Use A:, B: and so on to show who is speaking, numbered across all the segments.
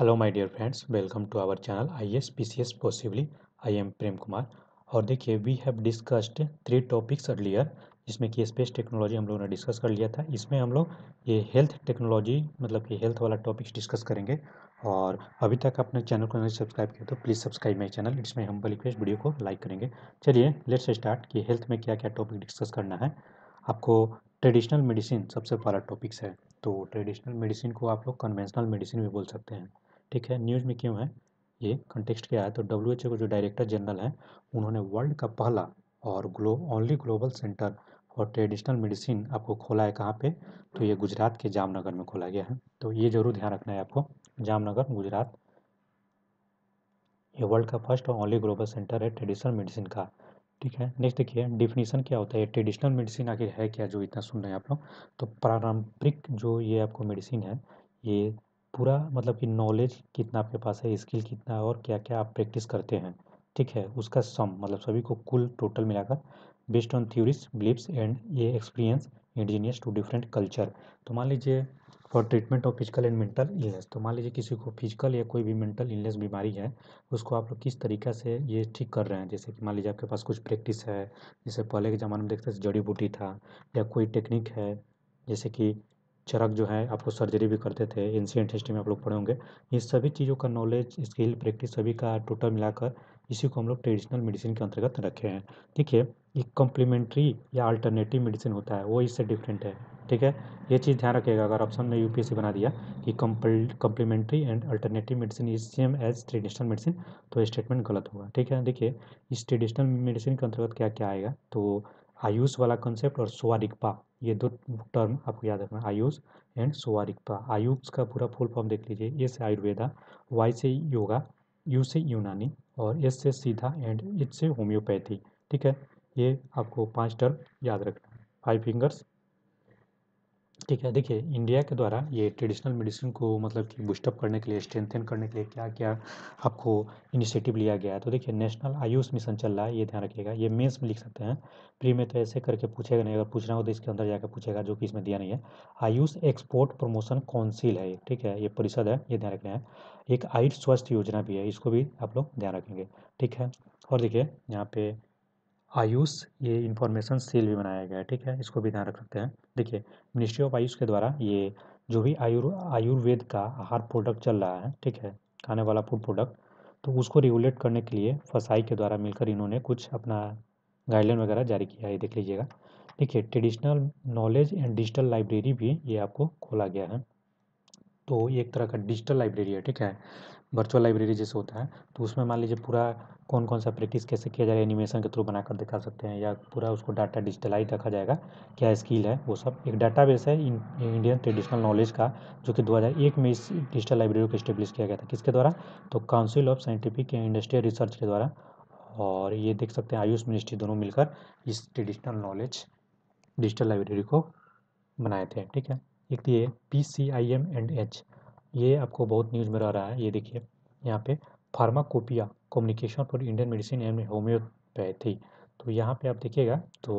A: hello dear friends welcome to our channel I S P C S possibly I am Prem Kumar और देखिए we have discussed three topics earlier जिसमें कि space technology हम लोगों ने discuss कर लिया था इसमें हम लोग ये हेल्थ टेक्नोलॉजी मतलब कि हेल्थ वाला टॉपिक्स डिस्कस करेंगे और अभी तक आपने चैनल को नहीं सब्सक्राइब किया तो प्लीज़ सब्सक्राइब माई चैनल इसमें हम रिक्वेस्ट वीडियो को लाइक करेंगे चलिए लेट्स स्टार्ट कि हेल्थ में क्या क्या टॉपिक डिस्कस करना है आपको ट्रेडिशनल मेडिसिन सबसे पहला टॉपिक्स है तो ट्रेडिशनल मेडिसिन को आप लोग कन्वेंशनल मेडिसिन भी बोल सकते हैं ठीक है न्यूज़ में क्यों है ये कंटेक्स्ट क्या है तो डब्ल्यू एच ओ जो डायरेक्टर जनरल हैं उन्होंने वर्ल्ड का पहला और ग्लो only global centre for traditional medicine आपको खोला है कहाँ पे तो ये गुजरात के जामनगर में खोला गया है तो ये ज़रूर ध्यान रखना है आपको जामनगर गुजरात ये वर्ल्ड का फर्स्ट और ओनली ग्लोबल सेंटर है ट्रेडिशनल मेडिसिन का ठीक है नेक्स्ट देखिए डिफिनीसन क्या होता है ट्रेडिशनल मेडिसिन आखिर है क्या जो इतना सुन रहे हैं आप लोग तो पारंपरिक जो ये आपको मेडिसिन है ये पूरा मतलब कि नॉलेज कितना आपके पास है स्किल कितना है और क्या क्या आप प्रैक्टिस करते हैं ठीक है उसका सम मतलब सभी को कुल टोटल मिलाकर based on theories beliefs and ये experience indigenous to different culture तो मान लीजिए for treatment of physical and mental illness तो मान लीजिए किसी को फिजिकल या कोई भी मेंटल इलनेस बीमारी है उसको आप लोग किस तरीका से ये ठीक कर रहे हैं जैसे कि मान लीजिए आपके पास कुछ प्रैक्टिस है जैसे पहले के ज़माने में देखते थे जड़ी बूटी था या कोई टेक्निक है जैसे कि चरक जो है आपको सर्जरी भी करते थे एंशियंट हिस्ट्री में आप लोग पढ़े होंगे ये सभी चीज़ों का नॉलेज स्किल प्रैक्टिस सभी का टोटल मिलाकर इसी को हम लोग ट्रेडिशनल मेडिसिन के अंतर्गत रखे हैं देखिए ये कॉम्प्लीमेंट्री या अल्टरनेटिव मेडिसिन होता है वो इससे डिफरेंट है ठीक है ये चीज़ ध्यान रखिएगा अगर ऑप्शन ने यू बना दिया कि complementary and alternative medicine is same as traditional medicine तो स्टेटमेंट गलत होगा ठीक है देखिए इस ट्रेडिशनल मेडिसिन के अंतर्गत क्या क्या आएगा तो आयुष वाला कंसेप्ट और सोआरिक्पा ये दो टर्म आपको याद रखना आयुष एंड सोआरिक्पा आयुष का पूरा फुल फॉर्म देख लीजिए ए से आयुर्वेदा वाई से योगा यू से यूनानी और एस से सीधा एंड एच से होम्योपैथी ठीक है ये आपको पांच टर्म याद रखना फाइव फिंगर्स ठीक है देखिए इंडिया के द्वारा ये ट्रेडिशनल मेडिसिन को मतलब कि बूस्टअप करने के लिए स्ट्रेंथन करने के लिए क्या क्या आपको इनिशिएटिव लिया गया है तो देखिए नेशनल आयुष मिशन चल रहा है ये ध्यान रखिएगा ये मेंस में लिख सकते हैं प्री में तो ऐसे करके पूछेगा नहीं अगर पूछना हो तो इसके अंदर जाकर पूछेगा जो कि इसमें दिया नहीं है आयुष एक्सपोर्ट प्रमोशन काउंसिल है ठीक है ये परिषद है ये ध्यान रखना है एक आयुष स्वास्थ्य योजना भी है इसको भी आप लोग ध्यान रखेंगे ठीक है और देखिए यहाँ पे आयुष ये इन्फॉर्मेशन सेल भी बनाया गया है ठीक है इसको भी ध्यान रख सकते हैं देखिए मिनिस्ट्री ऑफ आयुष के द्वारा ये जो भी आयुर आयुर्वेद का आहार प्रोडक्ट चल रहा है ठीक है खाने वाला फूड प्रोडक्ट तो उसको रेगुलेट करने के लिए फसाई के द्वारा मिलकर इन्होंने कुछ अपना गाइडलाइन वगैरह जारी किया है देख लीजिएगा देखिए traditional knowledge and digital library भी ये आपको खोला गया है तो ये एक तरह का डिजिटल लाइब्रेरी है ठीक है वर्चुअल लाइब्रेरी जैसे होता है तो उसमें मान लीजिए पूरा कौन कौन सा प्रैक्टिस कैसे किया जाएगा एनिमेशन के थ्रू बनाकर दिखा सकते हैं या पूरा उसको डाटा डिजिटलाइज रखा जाएगा क्या स्किल है वो सब एक डाटाबेस है इंडियन ट्रेडिशनल नॉलेज का जो कि 2001 में इस डिजिटल लाइब्रेरी को इस्टेब्लिश किया गया था किसके द्वारा तो council of scientific and industrial research के द्वारा और ये देख सकते हैं आयुष मिनिस्ट्री दोनों मिलकर इस ट्रेडिशनल नॉलेज डिजिटल लाइब्रेरी को बनाए थे ठीक है एक तो ये P C I M and H ये आपको बहुत न्यूज़ में रह रहा है ये देखिए यहाँ पे pharmacopoeia communication for Indian medicine and homeopathy तो यहाँ पे आप देखिएगा तो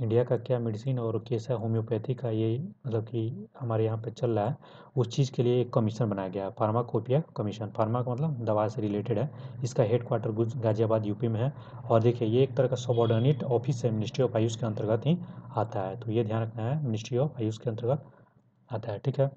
A: इंडिया का क्या मेडिसिन और कैसा होम्योपैथी का ये मतलब कि हमारे यहाँ पे चल रहा है उस चीज़ के लिए एक कमीशन बनाया गया है फार्माकोपिया कमीशन फार्मा का मतलब दवा से रिलेटेड है इसका हेड क्वार्टर गाजियाबाद यूपी में है और देखिए ये एक तरह का सबॉर्डिनेट ऑफिस है मिनिस्ट्री ऑफ आयुष के अंतर्गत ही आता है तो ये ध्यान रखना है मिनिस्ट्री ऑफ आयुष के अंतर्गत आता है ठीक है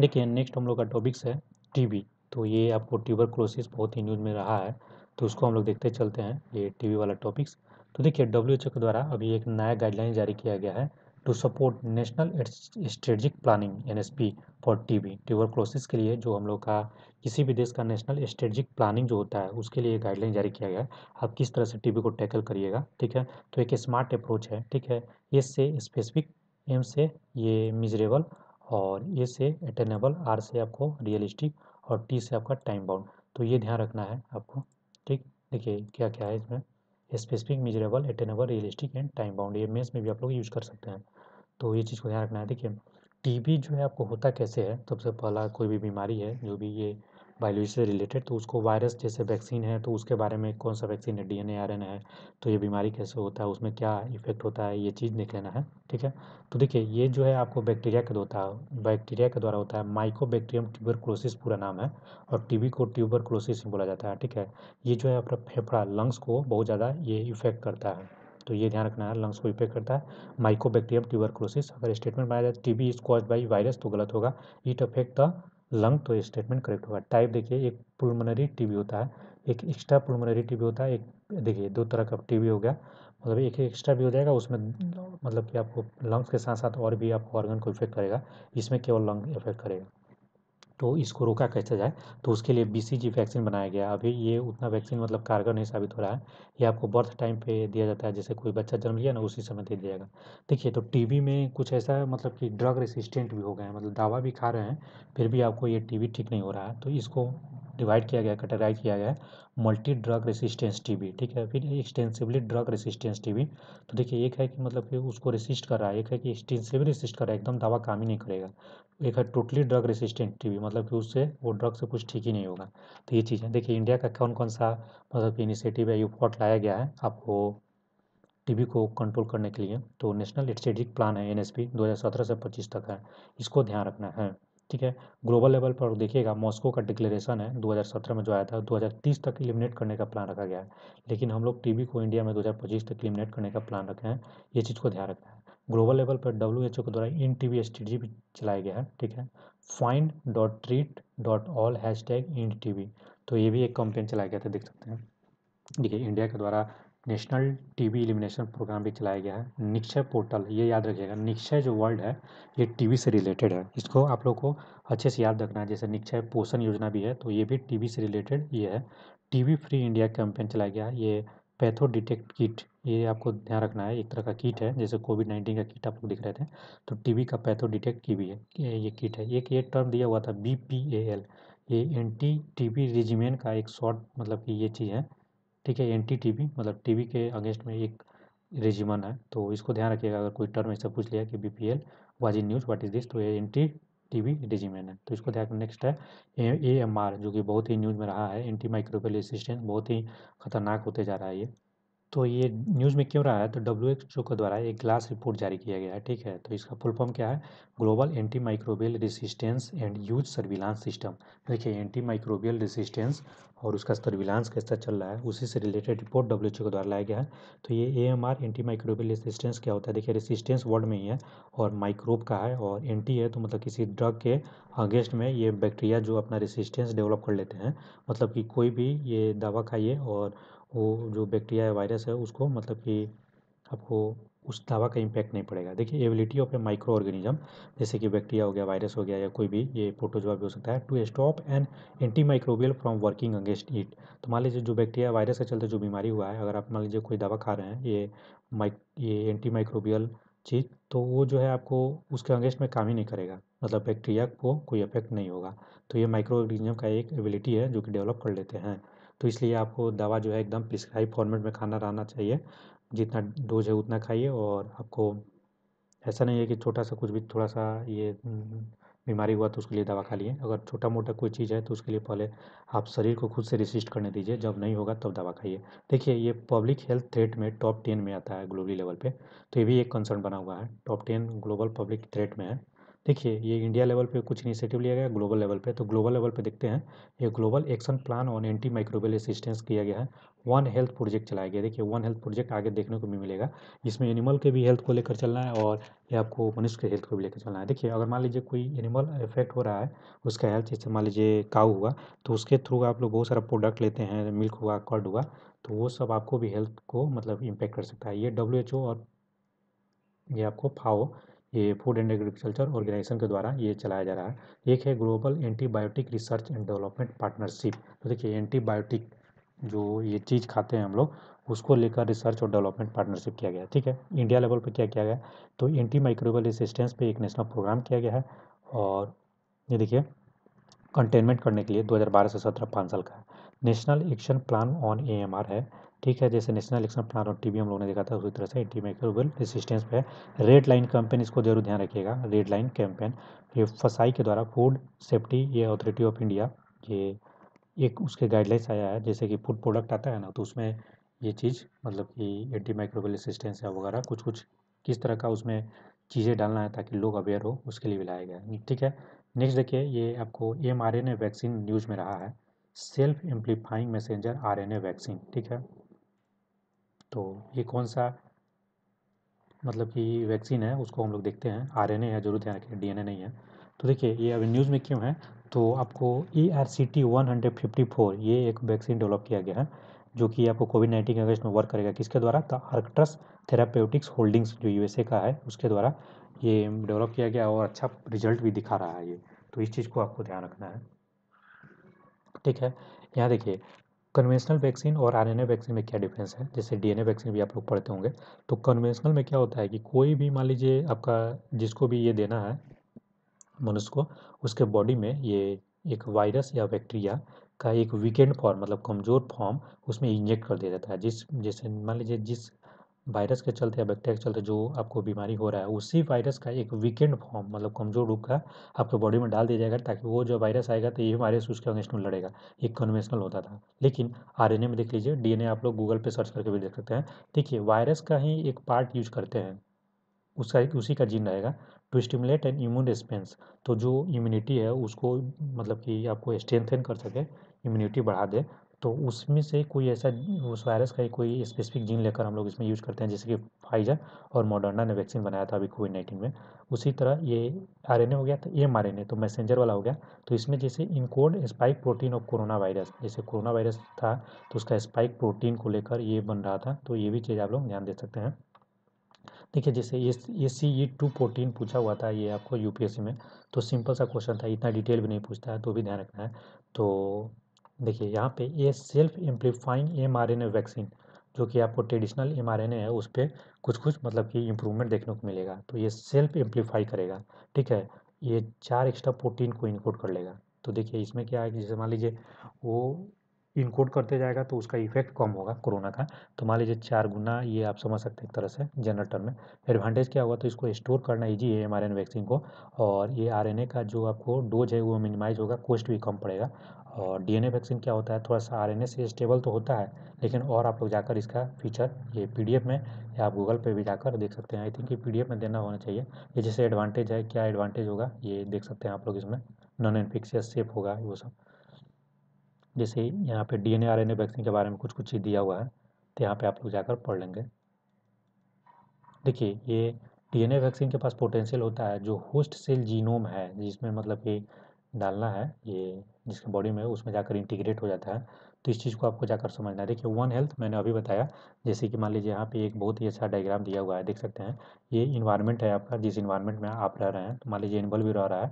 A: देखिए नेक्स्ट हम लोग का टॉपिक्स है टी तो ये आपको ट्यूबर क्रोसिस बहुत ही न्यूज़ में रहा है तो उसको हम लोग देखते चलते हैं ये टी वाला टॉपिक्स तो देखिए डब्ल्यू के द्वारा अभी एक नया गाइडलाइन जारी किया गया है to support national strategic planning N S P for T V tuberculosis के लिए जो हम लोग का किसी भी देश का नेशनल स्ट्रेटजिक प्लानिंग जो होता है उसके लिए गाइडलाइन जारी किया गया है आप किस तरह से टी को टैकल करिएगा ठीक है तो एक स्मार्ट अप्रोच है ठीक है एस से स्पेसिफिक एम से ये मिजरेबल और ए से अटेनेबल आर से आपको रियलिस्टिक और टी से आपका टाइम बाउंड तो ये ध्यान रखना है आपको ठीक देखिए क्या क्या है इसमें specific measurable attainable realistic and time bound ये मेंस में भी आप लोग यूज़ कर सकते हैं तो ये चीज़ को ध्यान रखना है देखिए टीबी जो है आपको होता कैसे है सबसे पहला कोई भी बीमारी है जो भी ये बायोलॉजी से रिलेटेड तो उसको वायरस जैसे वैक्सीन है तो उसके बारे में कौन सा वैक्सीन है डीएनए आरएनए है तो ये बीमारी कैसे होता है उसमें क्या इफेक्ट होता है ये चीज़ देख लेना है ठीक है तो देखिए ये जो है आपको बैक्टीरिया के होता है बैक्टीरिया के द्वारा होता है माइकोबैक्टीरियम ट्यूबरक्लोसिस पूरा नाम है और टीबी को ट्यूबरक्लोसिस बोला जाता है ठीक है ये जो है अपना फेफड़ा लंग्स को बहुत ज़्यादा ये इफेक्ट करता है तो ये ध्यान रखना है लंग्स को इफेक्ट करता है माइकोबैक्टीरियम ट्यूबरक्लोसिस अगर स्टेटमेंट बनाया जाए TB is cause by virus तो गलत होगा इट अफेक्ट द लंग तो स्टेटमेंट करेक्ट होगा टाइप देखिए एक पुलमनरी टीबी होता है एक एक्स्ट्रा पुलमनरी टीबी होता है एक देखिए दो तरह का टीबी हो गया मतलब एक एक्स्ट्रा भी हो जाएगा उसमें मतलब कि आपको लंग्स के साथ साथ और भी आपको ऑर्गन को इफेक्ट करेगा इसमें केवल लंग इफेक्ट करेगा तो इसको रोका कैसे जाए तो उसके लिए बीसीजी वैक्सीन बनाया गया अभी ये उतना वैक्सीन मतलब कारगर नहीं साबित हो रहा है ये आपको बर्थ टाइम पे दिया जाता है जैसे कोई बच्चा जन्म लिया ना उसी समय दे दिया जाएगा देखिए तो टीबी में कुछ ऐसा है मतलब कि ड्रग रेसिस्टेंट भी हो गए हैं मतलब दवा भी खा रहे हैं फिर भी आपको ये टी ठीक नहीं हो रहा है तो इसको डिवाइड किया गया कैटेगराइज किया गया मल्टी ड्रग रेसिस्टेंस टीबी ठीक है फिर एक्सटेंसिवली ड्रग रेसिस्टेंस टीबी तो देखिए एक है कि मतलब कि उसको रेसिस्ट कर रहा है एक है कि एक्सटेंसिवली रेसिस्ट कर रहा है एकदम दवा काम ही नहीं करेगा एक है टोटली ड्रग रेसिस्टेंट टीबी मतलब कि उससे वो ड्रग से कुछ ठीक ही नहीं होगा तो ये चीज़ है देखिए इंडिया का कौन कौन सा मतलब कि इनिशिएटिव है ये फॉट लाया गया है आपको टीबी को कंट्रोल करने के लिए तो नेशनल स्ट्रेटिक प्लान है एनएसपी 2017 से 25 तक है इसको ध्यान रखना है ठीक है ग्लोबल लेवल पर देखिएगा मॉस्को का डिक्लेरेशन है 2017 में जो आया था 2030 तक इलिमिनेट करने का प्लान रखा गया है लेकिन हम लोग टीबी को इंडिया में 2025 तक इलिमिनेट करने का प्लान रखे हैं ये चीज़ को ध्यान रखना है ग्लोबल लेवल पर डब्ल्यू एच ओ के द्वारा इन टी वी स्ट्रेटी भी चलाया गया है ठीक है find dot treat dot all hashtag end T B तो ये भी एक कंपेन चलाया गया था देख सकते हैं देखिए इंडिया के द्वारा नेशनल टीवी एलिमिनेशन प्रोग्राम भी चलाया गया है निक्षय पोर्टल ये याद रखिएगा निक्षय जो वर्ल्ड है ये टीवी से रिलेटेड है इसको आप लोग को अच्छे से याद रखना है जैसे निक्षय पोषण योजना भी है तो ये भी टीवी से रिलेटेड ये है टीवी फ्री इंडिया कैंपेन चलाया गया है ये पैथो डिटेक्ट किट ये आपको ध्यान रखना है एक तरह का किट है जैसे कोविड नाइन्टीन का किट आप लोग दिख रहे थे तो टी का पैथो डिटेक्ट की भी है ये किट है एक ये टर्म दिया हुआ था बी पी एल ये एंटी टी रिजिमेन का एक शॉर्ट मतलब कि ये चीज़ है ठीक है एंटी टीबी मतलब टीबी के अगेंस्ट में एक रेजिमन है तो इसको ध्यान रखिएगा अगर कोई टर्म ऐसा पूछ लिया कि B P L was in news what is this तो ये एंटी टीबी रेजिमन है तो इसको ध्यान नेक्स्ट है ए एम आर जो कि बहुत ही न्यूज़ में रहा है एंटी माइक्रोबियल रेसिस्टेंस बहुत ही खतरनाक होते जा रहा है ये तो ये न्यूज़ में क्यों रहा है तो डब्ल्यू एच ओ के द्वारा एक ग्लास रिपोर्ट जारी किया गया है ठीक है तो इसका फुल फॉर्म क्या है global anti microbial resistance and use surveillance system तो देखिए एंटी माइक्रोबियल रेसिस्टेंस और उसका सर्विलांस कैसा चल रहा है उसी से related report W H O के द्वारा लाया गया है तो ये A M R anti microbial resistance क्या होता है देखिए रेसिस्टेंस वर्ड में ही है और माइक्रोब का है और एंटी है तो मतलब किसी ड्रग के अगेंस्ट में ये बैक्टीरिया जो अपना रेसिस्टेंस डेवलप कर लेते हैं मतलब कि कोई भी ये दवा खाइए और वो जो बैक्टीरिया या वायरस है उसको मतलब कि आपको उस दवा का इम्पैक्ट नहीं पड़ेगा देखिए ability of a micro organism जैसे कि बैक्टीरिया हो गया वायरस हो गया या कोई भी ये फोटोजवा भी हो सकता है to stop an anti microbial from working against it तो मान लीजिए जो बैक्टीरिया वायरस के चलते जो बीमारी हुआ है अगर आप मान लीजिए कोई दवा खा रहे हैं ये माइक ये एंटी माइक्रोबियल चीज़ तो वो जो है आपको उसके अगेंस्ट में काम ही नहीं करेगा मतलब बैक्टीरिया को कोई इफेक्ट नहीं होगा तो ये माइक्रो ऑर्गेनिज्म का एक एबिलिटी है जो कि डेवलप कर लेते हैं तो इसलिए आपको दवा जो है एकदम प्रिस्क्राइब फॉर्मेट में खाना रहना चाहिए जितना डोज है उतना खाइए और आपको ऐसा नहीं है कि छोटा सा कुछ भी थोड़ा सा ये हम्म, बीमारी हुआ तो उसके लिए दवा खा लिए अगर छोटा मोटा कोई चीज़ है तो उसके लिए पहले आप शरीर को खुद से रिसिस्ट करने दीजिए जब नहीं होगा तब तो दवा खाइए देखिए ये पब्लिक हेल्थ थ्रेट में टॉप टेन में आता है ग्लोबली लेवल पे तो ये भी एक कंसर्न बना हुआ है top ten global public threat में है देखिए ये इंडिया लेवल पे कुछ इनिशिएटिव लिया गया ग्लोबल लेवल पे तो ग्लोबल लेवल पे देखते हैं ये global action plan on anti microbial assistance किया गया है वन हेल्थ प्रोजेक्ट चलाया गया देखिए वन हेल्थ प्रोजेक्ट आगे देखने को भी मिलेगा इसमें एनिमल के भी हेल्थ को लेकर चलना है और ये आपको मनुष्य के हेल्थ को भी लेकर चलना है देखिए अगर मान लीजिए कोई एनिमल इफेक्ट हो रहा है उसका हेल्थ जैसे मान लीजिए काउ हुआ तो उसके थ्रू आप लोग बहुत सारा प्रोडक्ट लेते हैं मिल्क हुआ कर्ड हुआ तो वो सब आपको भी हेल्थ को मतलब इम्पेक्ट कर सकता है ये डब्ल्यू और ये आपको फाओ ये फूड एंड एग्रीकल्चर ऑर्गेनाइजेशन के द्वारा ये चलाया जा रहा है एक है global antibiotic research and development partnership तो देखिए एंटीबायोटिक जो ये चीज़ खाते हैं हम लोग उसको लेकर रिसर्च और डेवलपमेंट पार्टनरशिप किया गया ठीक है इंडिया लेवल पर क्या किया गया तो एंटी माइक्रोबल रेसिस्टेंस पर एक नेशनल प्रोग्राम किया गया है और ये देखिए कंटेनमेंट करने के लिए 2012 से 17 पाँच साल का है national action plan on AMR है ठीक है जैसे नेशनल इलेक्शन प्लान और टीबी हम लोगों ने देखा था उसी तरह से एंटी माइक्रोबल रेसिस्टेंस पे रेड लाइन कैंपेन इसको जरूर ध्यान रखिएगा रेड लाइन कैंपेन ये फसाई के द्वारा फूड सेफ्टी ये अथॉरिटी ऑफ इंडिया ये एक उसके गाइडलाइंस आया है जैसे कि फूड प्रोडक्ट आता है ना तो उसमें ये चीज़ मतलब कि एंटी माइक्रोबल रेसिस्टेंस है वगैरह कुछ कुछ किस तरह का उसमें चीज़ें डालना है ताकि लोग अवेयर हो उसके लिए भी लाया गया ठीक है नेक्स्ट देखिए ये आपको M R N A vaccine news में रहा है self amplifying messenger R N A vaccine ठीक है तो ये कौन सा मतलब कि वैक्सीन है उसको हम लोग देखते हैं आरएनए है जरूर ध्यान एन डीएनए नहीं है तो देखिए ये अभी न्यूज़ में क्यों है तो आपको E R C T one hundred fifty four ये एक वैक्सीन डेवलप किया गया है जो कि आपको कोविड नाइन्टीन के अगेंस्ट में वर्क करेगा किसके द्वारा द आर्कट्रस थेरापेटिक्स होल्डिंग्स जो यू का है उसके द्वारा ये डेवलप किया गया और अच्छा रिजल्ट भी दिखा रहा है ये तो इस चीज़ को आपको ध्यान रखना है ठीक है यहाँ देखिए कन्वेंशनल वैक्सीन और आरएनए वैक्सीन में क्या डिफरेंस है जैसे डीएनए वैक्सीन भी आप लोग पढ़ते होंगे तो कन्वेंशनल में क्या होता है कि कोई भी मान लीजिए आपका जिसको भी ये देना है मनुष्य को उसके बॉडी में ये एक वायरस या बैक्टीरिया का एक वीकेंड फॉर्म मतलब कमज़ोर फॉर्म उसमें इंजेक्ट कर दिया जाता है जिस जैसे मान लीजिए जिस वायरस के चलते या बैक्टीरिया के चलते जो आपको बीमारी हो रहा है उसी वायरस का एक वीकेंड फॉर्म मतलब कमज़ोर रूप का आपके बॉडी में डाल दिया जाएगा ताकि वो जो वायरस आएगा तो ये वायरस उसके अगेंस्ट में लड़ेगा ये कन्वेंशनल होता था लेकिन आर में देख लीजिए डी आप लोग गूगल पर सर्च करके भी देख सकते हैं देखिए वायरस का ही एक पार्ट यूज करते हैं उसका एक उसी का जीन रहेगा to stimulate and immune response तो जो इम्यूनिटी है उसको मतलब कि आपको स्ट्रेंथन कर सके इम्यूनिटी बढ़ा दे तो उसमें से कोई ऐसा उस वायरस का कोई स्पेसिफिक जीन लेकर हम लोग इसमें यूज करते हैं जैसे कि फाइजर और मॉडर्ना ने वैक्सीन बनाया था अभी कोविड नाइन्टीन में उसी तरह ये आर हो गया तो एम आर तो मैसेंजर वाला हो गया तो इसमें जैसे encode spike protein of corona virus जैसे कोरोना वायरस था तो उसका स्पाइक प्रोटीन को लेकर ये बन रहा था तो ये भी चीज़ आप लोग ध्यान दे सकते हैं देखिए जैसे ये सी ई टू प्रोटीन पूछा हुआ था ये आपको यूपीएससी में तो सिंपल सा क्वेश्चन था इतना डिटेल भी नहीं पूछता है तो भी ध्यान रखना है तो देखिए यहाँ पे ये self amplifying M R N A vaccine जो कि आपको traditional M R N A है उस पर कुछ कुछ मतलब कि इम्प्रूवमेंट देखने को मिलेगा तो ये सेल्फ एम्पलीफाई करेगा ठीक है ये चार एक्स्ट्रा प्रोटीन को इनकोड कर लेगा तो देखिए इसमें क्या है कि जैसे मान लीजिए वो इनकोड करते जाएगा तो उसका इफेक्ट कम होगा कोरोना का तो मान लीजिए चार गुना ये आप समझ सकते हैं एक तरह से जनरल टर्म में एडवांटेज क्या होगा तो इसको स्टोर करना ईजी है एम वैक्सीन को और ये आर का जो आपको डोज है वो मिनिमाइज होगा कॉस्ट भी कम पड़ेगा और डीएनए वैक्सीन क्या होता है थोड़ा सा आरएनए से स्टेबल तो होता है लेकिन और आप लोग जाकर इसका फीचर ये पीडीएफ में या आप गूगल पे भी जाकर देख सकते हैं आई थिंक ये पीडीएफ में देना होना चाहिए ये जैसे एडवांटेज है क्या एडवांटेज होगा ये देख सकते हैं आप लोग इसमें नॉन इन्फिक्शियस सेफ होगा वो सब जैसे यहाँ पर डी एन वैक्सीन के बारे में कुछ कुछ चीज़ दिया हुआ है तो यहाँ पर आप लोग जाकर पढ़ लेंगे देखिए ये डी वैक्सीन के पास पोटेंशियल होता है जो होस्ट सेल जीनोम है जिसमें मतलब कि डालना है ये जिसके बॉडी में उसमें जाकर इंटीग्रेट हो जाता है तो इस चीज़ को आपको जाकर समझना है देखिए वन हेल्थ मैंने अभी बताया जैसे कि मान लीजिए यहाँ पे एक बहुत ही अच्छा डायग्राम दिया हुआ है देख सकते हैं ये इन्वायरमेंट है आपका जिस इन्वायरमेंट में आप रह रहे हैं तो मान लीजिए एनिमल भी रह रहा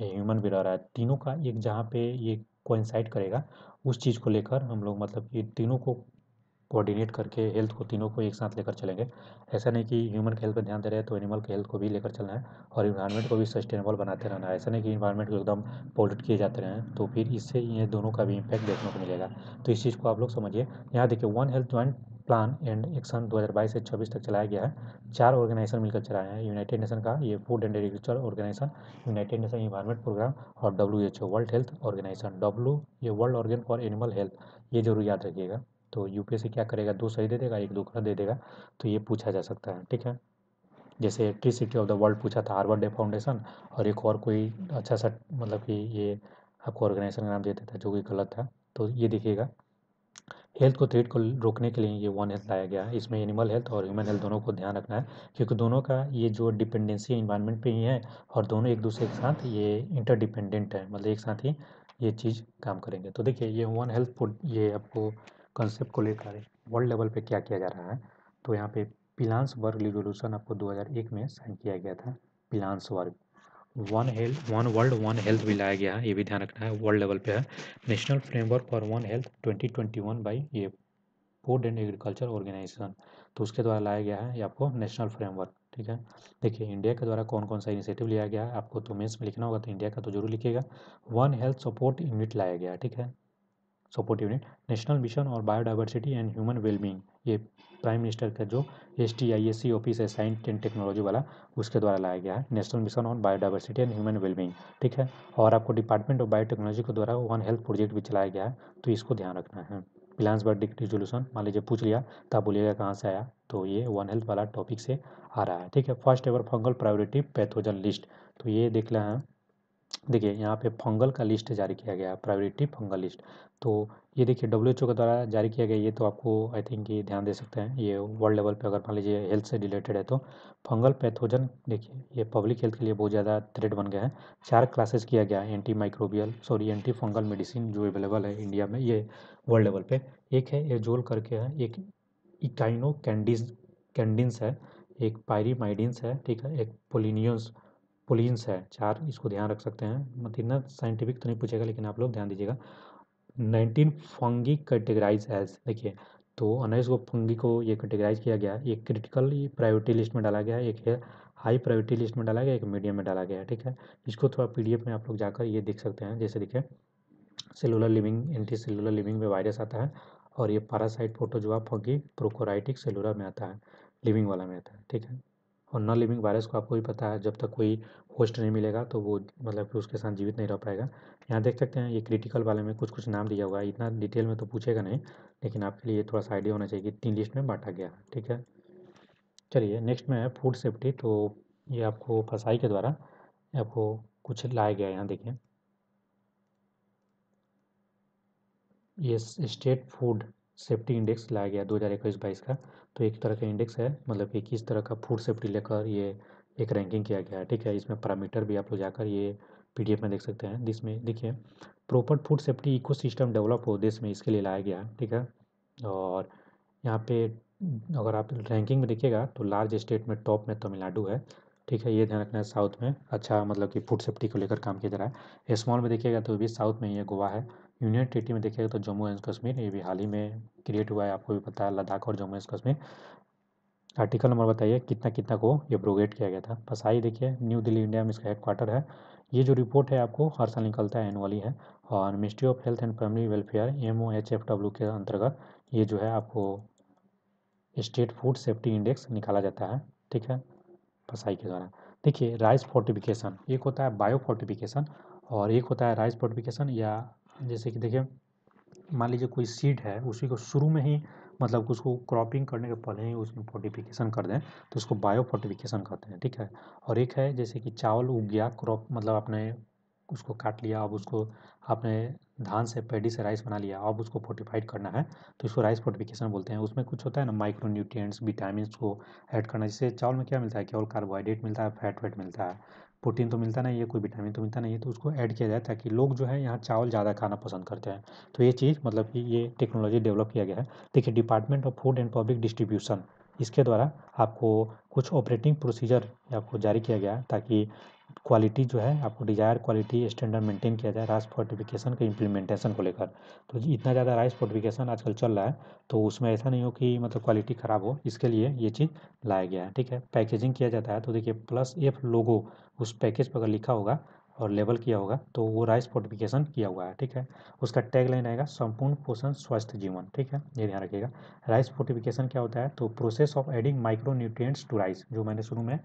A: है ह्यूमन भी रह रहा है तीनों का एक जहाँ पे ये कोइंसाइड करेगा उस चीज़ को लेकर हम लोग मतलब कि तीनों को कोऑर्डिनेट करके हेल्थ को तीनों को एक साथ लेकर चलेंगे ऐसा नहीं कि ह्यूमन के हेल्थ पर ध्यान दे रहे हैं तो एनिमल के हेल्थ को भी लेकर चलना है और इन्वायरमेंट को भी सस्टेनेबल बनाते रहना है ऐसा नहीं कि इन्वायरमेंट को एकदम पोल्यूट किए जाते रहें तो फिर इससे ये दोनों का भी इम्पैक्ट देखने को मिलेगा तो इस चीज़ को आप लोग समझिए यहाँ देखिए one health joint plan and action 2022 से 26 तक चलाया गया है चार ऑर्गेनाइजेशन मिलकर चलाए हैं यूनाइटेड नेशन का ये food and agriculture organisation United Nation environment programme और W world health organisation W ये world organ for animal health ये जरूर याद रखिएगा तो यूपीएससी क्या करेगा दो सही दे देगा एक दो गलत दे देगा तो ये पूछा जा सकता है ठीक है जैसे सिटी ऑफ द वर्ल्ड पूछा था हार्वर्ड डे फाउंडेशन और एक और कोई अच्छा सा मतलब कि ये आपको ऑर्गेनाइजेशन का नाम देता था जो कि गलत था तो ये देखिएगा हेल्थ को थ्रेड को रोकने के लिए ये वन हेल्थ लाया गया है इसमें एनिमल हेल्थ और ह्यूमन हेल्थ दोनों को ध्यान रखना है क्योंकि दोनों का ये जो डिपेंडेंसी इन्वायरमेंट पे ही है और दोनों एक दूसरे के साथ ये इंटरडिपेंडेंट है मतलब एक साथ ही ये चीज़ काम करेंगे तो देखिए ये वन हेल्थ ये आपको कंसेप्ट को लेकर वर्ल्ड लेवल पे क्या किया जा रहा है तो यहाँ पे पिलान्स वर्ग रिजोल्यूशन आपको 2001 में साइन किया गया था पिलान्स वर्ग one health one world one health भी लाया गया है ये भी ध्यान रखना है वर्ल्ड लेवल पे है national framework for one health 2021 by ये फूड एंड एग्रीकल्चर ऑर्गेनाइजेशन तो उसके द्वारा लाया गया है ये आपको नेशनल फ्रेमवर्क ठीक है देखिए इंडिया के द्वारा कौन कौन सा इनिशिएटिव लिया गया है आपको तो मेंस में लिखना होगा तो इंडिया का तो जरूर लिखिएगा वन हेल्थ सपोर्ट यूनिट लाया गया ठीक है सपोर्ट यूनिट नेशनल मिशन और बायोडाइवर्सिटी एंड ह्यूमन वेलबींग ये प्राइम मिनिस्टर का जो S T I S C office है साइंस एंड टेक्नोलॉजी वाला उसके द्वारा लाया गया है national mission on biodiversity and human wellbeing ठीक है और आपको डिपार्टमेंट ऑफ बायोटेक्नोलॉजी के द्वारा वन हेल्थ प्रोजेक्ट भी चलाया गया है तो इसको ध्यान रखना है प्लान्स बार रिजोल्यूशन मान लीजिए पूछ लिया तो आप बोलिएगा कहाँ से आया तो ये वन हेल्थ वाला टॉपिक से आ रहा है ठीक है first ever fungal priority pathogen list तो ये देख लें हैं देखिए यहाँ पे फंगल का लिस्ट जारी किया गया प्रायोरिटी फंगल लिस्ट तो ये देखिए डब्ल्यू एच ओ के द्वारा जारी किया गया ये तो आपको आई थिंक ये ध्यान दे सकते हैं ये वर्ल्ड लेवल पे अगर मान लीजिए हेल्थ से रिलेटेड है तो फंगल पैथोजन देखिए ये पब्लिक हेल्थ के लिए बहुत ज़्यादा थ्रेड बन गया है चार क्लासेस किया गया है anti microbial sorry anti fungal medicine जो अवेलेबल है इंडिया में ये वर्ल्ड लेवल पर एक है एजोल करके है एक इकाइनो कैंडिस कैंडिन्स है एक पायरीमाइडिन्स है ठीक है एक पोलिनियस पोलिन है चार इसको ध्यान रख सकते हैं मतलब इतना साइंटिफिक तो नहीं पूछेगा लेकिन आप लोग ध्यान दीजिएगा नाइनटीन फंगी कैटेगराइज एज देखिए तो अनाइस को फंगी को ये कैटेगराइज किया गया एक क्रिटिकल प्रायोरिटी लिस्ट में डाला गया एक है हाई प्रायोरिटी लिस्ट में डाला गया एक मीडियम में डाला गया ठीक है इसको थोड़ा पी में आप लोग जाकर ये देख सकते हैं जैसे देखिए cellular living anti cellular living में वायरस आता है और ये पारासाइट है फंगी प्रोकोराइटिक सेलुलर में आता है लिविंग वाला में आता है ठीक है और नॉन लिविंग वायरस को आपको भी पता है जब तक कोई होस्ट नहीं मिलेगा तो वो मतलब कि उसके साथ जीवित नहीं रह पाएगा यहाँ देख सकते हैं ये क्रिटिकल वाले में कुछ कुछ नाम दिया हुआ है इतना डिटेल में तो पूछेगा नहीं लेकिन आपके लिए थोड़ा सा आइडिया होना चाहिए कि तीन लिस्ट में बांटा गया है ठीक है चलिए नेक्स्ट में है फूड सेफ्टी तो ये आपको फसाई के द्वारा आपको कुछ लाया गया है यहाँ देखें ये स्टेट फूड सेफ्टी इंडेक्स लाया गया दो हज़ार इक्कीस बाईस का तो एक तरह का इंडेक्स है मतलब कि किस तरह का फूड सेफ्टी लेकर ये एक रैंकिंग किया गया है ठीक है इसमें पैरामीटर भी आप लोग जाकर ये पीडीएफ में देख सकते हैं जिसमें देखिए proper food safety system develop हो देश में इसके लिए लाया गया ठीक है और यहाँ पे अगर आप रैंकिंग में देखिएगा तो लार्ज स्टेट में टॉप में तमिलनाडु है ठीक है ये ध्यान रखना है साउथ में अच्छा मतलब कि फूड सेफ्टी को लेकर काम किया जा रहा है स्मॉल में देखिएगा तो भी साउथ में ये गोवा है यूनियन टेरिटरी में देखिएगा तो जम्मू एंड कश्मीर ये भी हाल ही में क्रिएट हुआ है आपको भी पता है लद्दाख और Jammu and Kashmir article number बताइए कितना कितना को ये प्रोग्रेट किया गया था बस आई देखिए न्यू दिल्ली इंडिया में इसका हेडक्वार्टर है ये जो रिपोर्ट है आपको हर साल निकलता है एनुअली है और ministry of health and family welfare M O H F W के अंतर्गत ये जो है आपको स्टेट फूड सेफ्टी इंडेक्स निकाला जाता है ठीक है फसाई के द्वारा देखिए राइस फोर्टिफिकेशन एक होता है बायो फोर्टिफिकेशन और एक होता है राइस फोर्टिफिकेशन या जैसे कि देखिए मान लीजिए कोई सीड है उसी को शुरू में ही मतलब उसको क्रॉपिंग करने के पहले ही उसमें फोर्टिफिकेशन कर दें तो उसको बायो फोर्टिफिकेशन कहते हैं ठीक है और एक है जैसे कि चावल उग गया क्रॉप मतलब आपने उसको काट लिया अब उसको आपने धान से पेडी से राइस बना लिया अब उसको फोर्टिफाइड करना है तो इसको राइस फोर्टिफिकेशन बोलते हैं उसमें कुछ होता है ना माइक्रो न्यूट्रिएंट्स विटामिन को ऐड करना जिससे चावल में क्या मिलता है केवल कार्बोहाइड्रेट मिलता है फैट वैट मिलता है प्रोटीन तो मिलता नहीं है कोई विटामिन तो मिलता नहीं है तो उसको ऐड किया जाए ताकि लोग जो है यहाँ चावल ज़्यादा खाना पसंद करते हैं तो ये चीज़ मतलब कि ये टेक्नोलॉजी डेवलप किया गया है देखिए department of food and public distribution इसके द्वारा आपको कुछ ऑपरेटिंग प्रोसीजर आपको जारी किया गया है ताकि क्वालिटी जो है आपको डिज़ायर क्वालिटी स्टैंडर्ड मेंटेन किया जाए राइस फोर्टिफिकेशन के इम्प्लीमेंटेशन को लेकर तो इतना ज़्यादा राइस फोर्टिफिकेशन आजकल चल रहा है तो उसमें ऐसा नहीं हो कि मतलब क्वालिटी ख़राब हो इसके लिए ये चीज़ लाया गया है ठीक है पैकेजिंग किया जाता है तो देखिए प्लस एफ लोगो उस पैकेज पर अगर लिखा होगा और लेबल किया होगा तो वो राइस फोर्टिफिकेशन किया हुआ है ठीक है उसका टैग लाइन आएगा संपूर्ण पोषण स्वस्थ जीवन ठीक है ये ध्यान रखिएगा राइस फोर्टिफिकेशन क्या होता है तो process of adding micro nutrients to rice जो मैंने शुरू में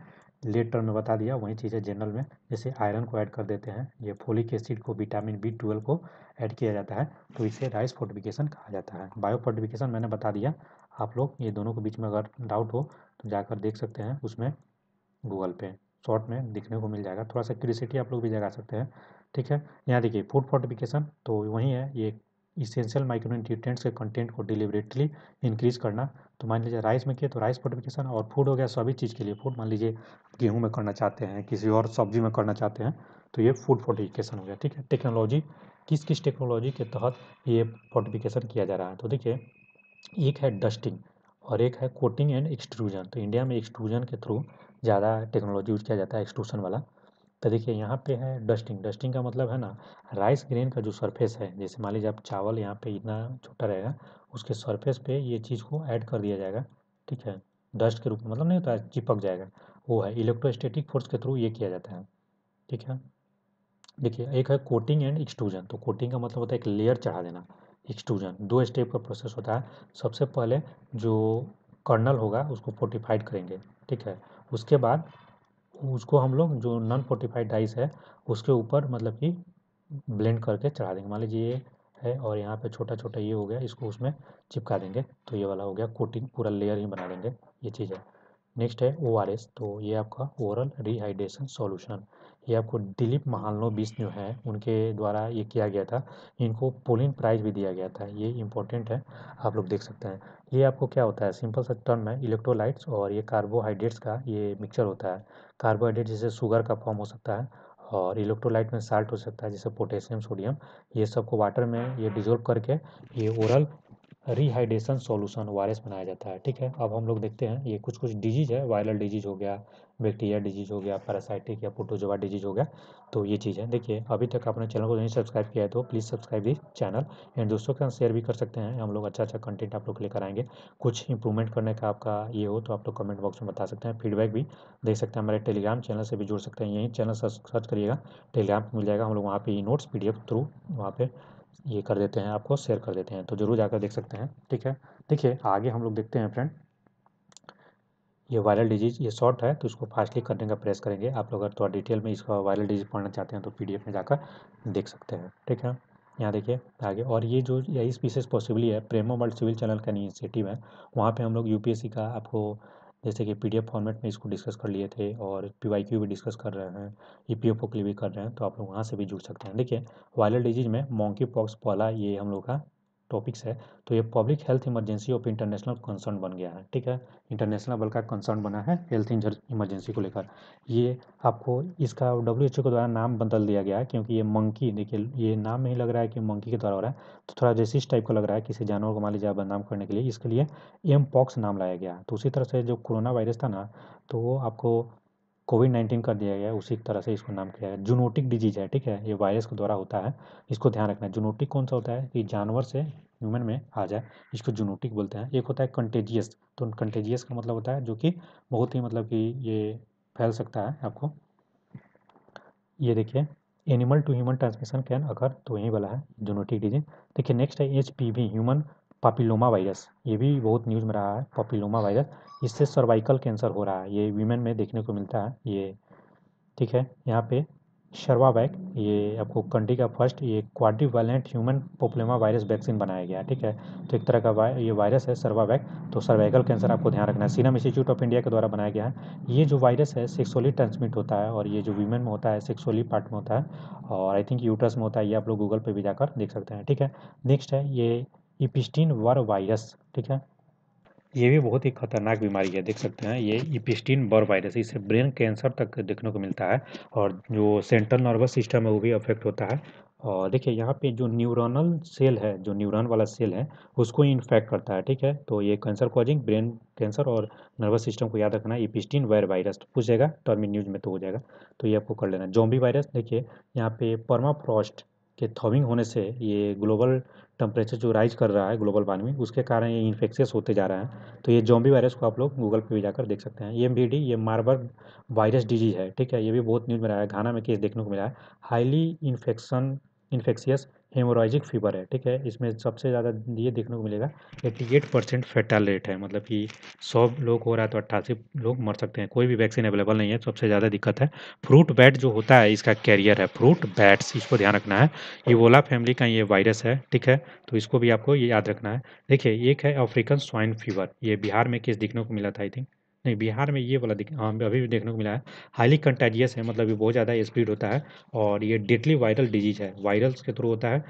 A: लेट टर्म में बता दिया वही चीज़ें जनरल में जैसे आयरन को ऐड कर देते हैं ये फोलिक एसिड को विटामिन बी ट्वेल्व को ऐड किया जाता है तो इसे राइस फोर्टिफिकेशन कहा जाता है बायो फोर्टिफिकेशन मैंने बता दिया आप लोग ये दोनों के बीच में अगर डाउट हो तो जाकर देख सकते हैं उसमें गूगल पे शॉर्ट में दिखने को मिल जाएगा थोड़ा सा क्यूरिसिटी आप लोग भी जगा सकते हैं ठीक है यहाँ देखिए फूड फोर्टिफिकेशन तो वही है ये इसेंशियल माइक्रो न्यूट्रिएंट्स के कंटेंट को डिलीवरेटली इंक्रीज करना तो मान लीजिए राइस में किए तो राइस फोर्टिफिकेशन और फूड हो गया सभी चीज़ के लिए फूड मान लीजिए गेहूँ में करना चाहते हैं किसी और सब्जी में करना चाहते हैं तो ये फूड फोर्टिफिकेशन हो गया ठीक है टेक्नोलॉजी किस किस टेक्नोलॉजी के तहत ये फोर्टिफिकेशन किया जा रहा है तो देखिए एक है डस्टिंग और एक है कोटिंग एंड एक्सट्रूजन तो इंडिया में एक्सट्रूजन के थ्रू ज़्यादा टेक्नोलॉजी यूज किया जाता है एक्सट्रूशन वाला तो देखिए यहाँ पे है डस्टिंग डस्टिंग का मतलब है ना राइस ग्रेन का जो सरफेस है जैसे मान लीजिए आप चावल यहाँ पे इतना छोटा रहेगा उसके सरफेस पे ये चीज़ को ऐड कर दिया जाएगा ठीक है डस्ट के रूप में मतलब नहीं होता चिपक जाएगा वो है इलेक्ट्रोस्टेटिक फोर्स के थ्रू ये किया जाता है ठीक है देखिए एक है कोटिंग एंड एक्सट्रूजन तो कोटिंग का मतलब होता है एक लेयर चढ़ा देना एक्सट्रूजन दो स्टेप का प्रोसेस होता है सबसे पहले जो कर्नल होगा उसको फोर्टिफाइड करेंगे ठीक है उसके बाद उसको हम लोग जो नॉन फोर्टिफाइड राइस है उसके ऊपर मतलब कि ब्लेंड करके चढ़ा देंगे मान लीजिए ये है और यहाँ पे छोटा छोटा ये हो गया इसको उसमें चिपका देंगे तो ये वाला हो गया कोटिंग पूरा लेयर ही बना देंगे ये चीज़ है नेक्स्ट है ओ तो ये आपका ओरल रिहाइड्रेशन सॉल्यूशन ये आपको दिलीप महालनो बीस जो है उनके द्वारा ये किया गया था इनको पोलिन प्राइज भी दिया गया था ये इंपॉर्टेंट है आप लोग देख सकते हैं ये आपको क्या होता है सिंपल सा टर्म है इलेक्ट्रोलाइट्स और ये कार्बोहाइड्रेट्स का ये मिक्सचर होता है कार्बोहाइड्रेट जैसे शुगर का फॉर्म हो सकता है और इलेक्ट्रोलाइट में साल्ट हो सकता है जैसे पोटेशियम सोडियम ये सबको वाटर में ये डिजोल्व करके ये ओरल रिहाइड्रेशन सॉल्यूशन ओ बनाया जाता है ठीक है अब हम लोग देखते हैं ये कुछ कुछ डिजीज है वायरल डिजीज हो गया बैक्टीरिया डिजीज हो गया पैरासाइटिक या पोटोजोवा डिजीज हो गया तो ये चीज़ है देखिए अभी तक आपने चैनल को नहीं सब्सक्राइब किया है तो please subscribe the channel and दोस्तों के साथ शेयर भी कर सकते हैं हम लोग अच्छा अच्छा कंटेंट आप लोग के लिए कराएंगे कुछ इंप्रूवमेंट करने का आपका ये हो तो आप लोग कमेंट बॉक्स में बता सकते हैं फीडबैक भी दे सकते हैं हमारे टेलीग्राम चैनल से भी जुड़ सकते हैं यहीं चैनल सर्च करिएगा टेलीग्राम मिल जाएगा हम लोग वहाँ पर नोट्स पी थ्रू वहाँ पर ये कर देते हैं आपको शेयर कर देते हैं तो ज़रूर जाकर देख सकते हैं ठीक है देखिए आगे हम लोग देखते हैं फ्रेंड ये वायरल डिजीज़ ये शॉर्ट है तो इसको फास्टली करने का प्रेस करेंगे आप लोग अगर थोड़ा डिटेल में इसका वायरल डिजीज़ पढ़ना चाहते हैं तो पी में जाकर देख सकते हैं ठीक है यहाँ देखिए आगे और ये जो इस विशेष पॉसिबली है प्रेमो वर्ल्ड सिविल चैनल का इनिशिएटिव है वहाँ पे हम लोग यूपीएससी का आपको जैसे कि पीडीएफ फॉर्मेट में इसको डिस्कस कर लिए थे और पी भी डिस्कस कर रहे हैं ईपीएफओ के लिए भी कर रहे हैं तो आप लोग वहाँ से भी जुड़ सकते हैं देखिए वायरल डिजीज में मॉन्की पॉक्स पॉला ये हम लोग का टॉपिक्स है तो ये public health emergency of international concern बन गया है ठीक है इंटरनेशनल लेवल का कंसर्न बना है हेल्थ इमरजेंसी को लेकर ये आपको इसका डब्ल्यू एच ओ के द्वारा नाम बदल दिया गया है क्योंकि ये मंकी देखिए ये नाम नहीं लग रहा है कि मंकी के द्वारा हो रहा है तो थोड़ा रेसिस टाइप का लग रहा है किसी जानवर को मान लीजिए बदनाम करने के लिए इसके लिए एम पॉक्स नाम लाया गया तो उसी तरह से जो कोरोना वायरस था ना तो वो आपको कोविड नाइन्टीन कर दिया गया है उसी तरह से इसको नाम किया है जूनोटिक डिजीज है ठीक है ये वायरस के द्वारा होता है इसको ध्यान रखना है जूनोटिक कौन सा होता है कि जानवर से ह्यूमन में आ जाए इसको जूनोटिक बोलते हैं एक होता है कंटेजियस तो कंटेजियस का मतलब होता है जो कि बहुत ही मतलब कि ये फैल सकता है आपको ये देखिए animal to human transmission can अगर तो यही वाला है जूनोटिक डिजीज देखिए नेक्स्ट है एच ह्यूमन पापिलोमा वायरस ये भी बहुत न्यूज़ में रहा है पापिलोमा वायरस इससे सर्वाइकल कैंसर हो रहा है ये वीमेन में देखने को मिलता है ये ठीक है यहाँ पे शर्वा ये आपको कंट्री का फर्स्ट ये valent human papilloma virus vaccine बनाया गया ठीक है तो एक तरह का वा, ये वायरस है सर्वा तो सर्वाइकल कैंसर आपको ध्यान रखना है सीरम इंस्टीट्यूट ऑफ इंडिया के द्वारा बनाया गया है ये जो वायरस है सेक्सुअली ट्रांसमिट होता है और ये जो वीमेन में होता है सेक्सुअली पार्ट में होता है और आई थिंक यूट्रस में होता है ये आप लोग गूगल पर भी जाकर देख सकते हैं ठीक है नेक्स्ट है ये इपिस्टिन वर वायरस ठीक है ये भी बहुत ही खतरनाक बीमारी है देख सकते हैं ये इपिस्टिन बर वायरस इससे ब्रेन कैंसर तक देखने को मिलता है और जो सेंट्रल नर्वस सिस्टम है वो भी अफेक्ट होता है और देखिए यहाँ पे जो न्यूरोनल सेल है जो न्यूरॉन वाला सेल है उसको इन्फेक्ट करता है ठीक है तो ये कैंसर कॉजिंग ब्रेन कैंसर और नर्वस सिस्टम को याद रखना है इपिस्टीन वायर वायरस पूछेगा टर्मिन न्यूज में तो हो जाएगा तो ये आपको कर लेना जोम्बी वायरस देखिए यहाँ पे परमाफ्रॉस्ट के थॉविंग होने से ये ग्लोबल टेम्परेचर जो राइज कर रहा है ग्लोबल वार्मिंग उसके कारण ये इन्फेक्शियस होते जा रहा है तो ये जॉम्बी वायरस को आप लोग गूगल पे भी जाकर देख सकते हैं एम ये मार्बर्ग वायरस डिजीज है ठीक है ये भी बहुत न्यूज़ में रहा है घाना में केस देखने को मिला है highly infection infectious haemorrhagic fever है ठीक है इसमें सबसे ज़्यादा ये देखने को मिलेगा eighty eight percent fatal rate है मतलब कि सौ लोग हो रहा है तो अट्ठासी लोग मर सकते हैं कोई भी वैक्सीन अवेलेबल नहीं है सबसे ज़्यादा दिक्कत है फ्रूट बैट जो होता है इसका कैरियर है फ्रूट बैट्स इसको ध्यान रखना है ये वोला फैमिली का ये वायरस है ठीक है तो इसको भी आपको ये याद रखना है देखिए एक है अफ्रीकन स्वाइन फीवर ये बिहार में केस देखने को मिला था आई थिंक नहीं बिहार में ये वाला दिख हाँ अभी भी देखने को मिला है हाईली कंटेजियस है मतलब ये बहुत ज़्यादा स्प्रीड होता है और ये डेडली वायरल डिजीज़ है वायरल्स के थ्रू होता है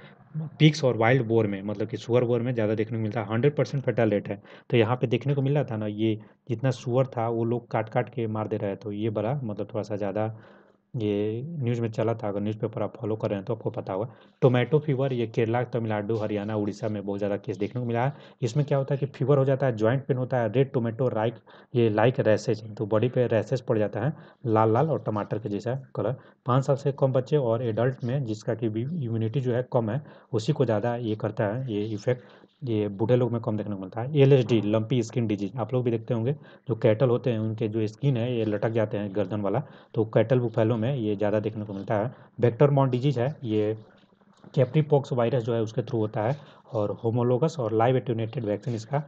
A: पिक्स और वाइल्ड बोर में मतलब कि सुअर बोर में ज़्यादा देखने को मिलता है हंड्रेड परसेंट फर्टाइल रेट है तो यहाँ पे देखने को मिल रहा था ना ये जितना सुअर था वो लोग काट काट के मार दे रहे थे तो ये बड़ा मतलब थोड़ा सा ज़्यादा ये न्यूज़ में चला था अगर न्यूज़पेपर आप फॉलो कर रहे हैं तो आपको पता होगा टोमेटो फीवर ये केरला तमिलनाडु हरियाणा उड़ीसा में बहुत ज़्यादा केस देखने को मिला है इसमें क्या होता है कि फीवर हो जाता है जॉइंट पेन होता है रेड टोमेटो राइक ये लाइक रैसेज तो बॉडी पे रैसेज पड़ जाता है लाल लाल और टमाटर के जैसा कलर पाँच साल से कम बच्चे और एडल्ट में जिसका कि इम्यूनिटी जो है कम है उसी को ज़्यादा ये करता है ये इफेक्ट ये बूढ़े लोग में कम देखने को मिलता है L S D lumpy skin disease आप लोग भी देखते होंगे जो कैटल होते हैं उनके जो स्किन है ये लटक जाते हैं गर्दन वाला तो कैटल बुफेलो में ये ज़्यादा देखने को मिलता है बैक्टर मॉन डिजीज है ये कैप्री पॉक्स वायरस जो है उसके थ्रू होता है और होमोलोगस और लाइव एट्यूनेटेड वैक्सीन इसका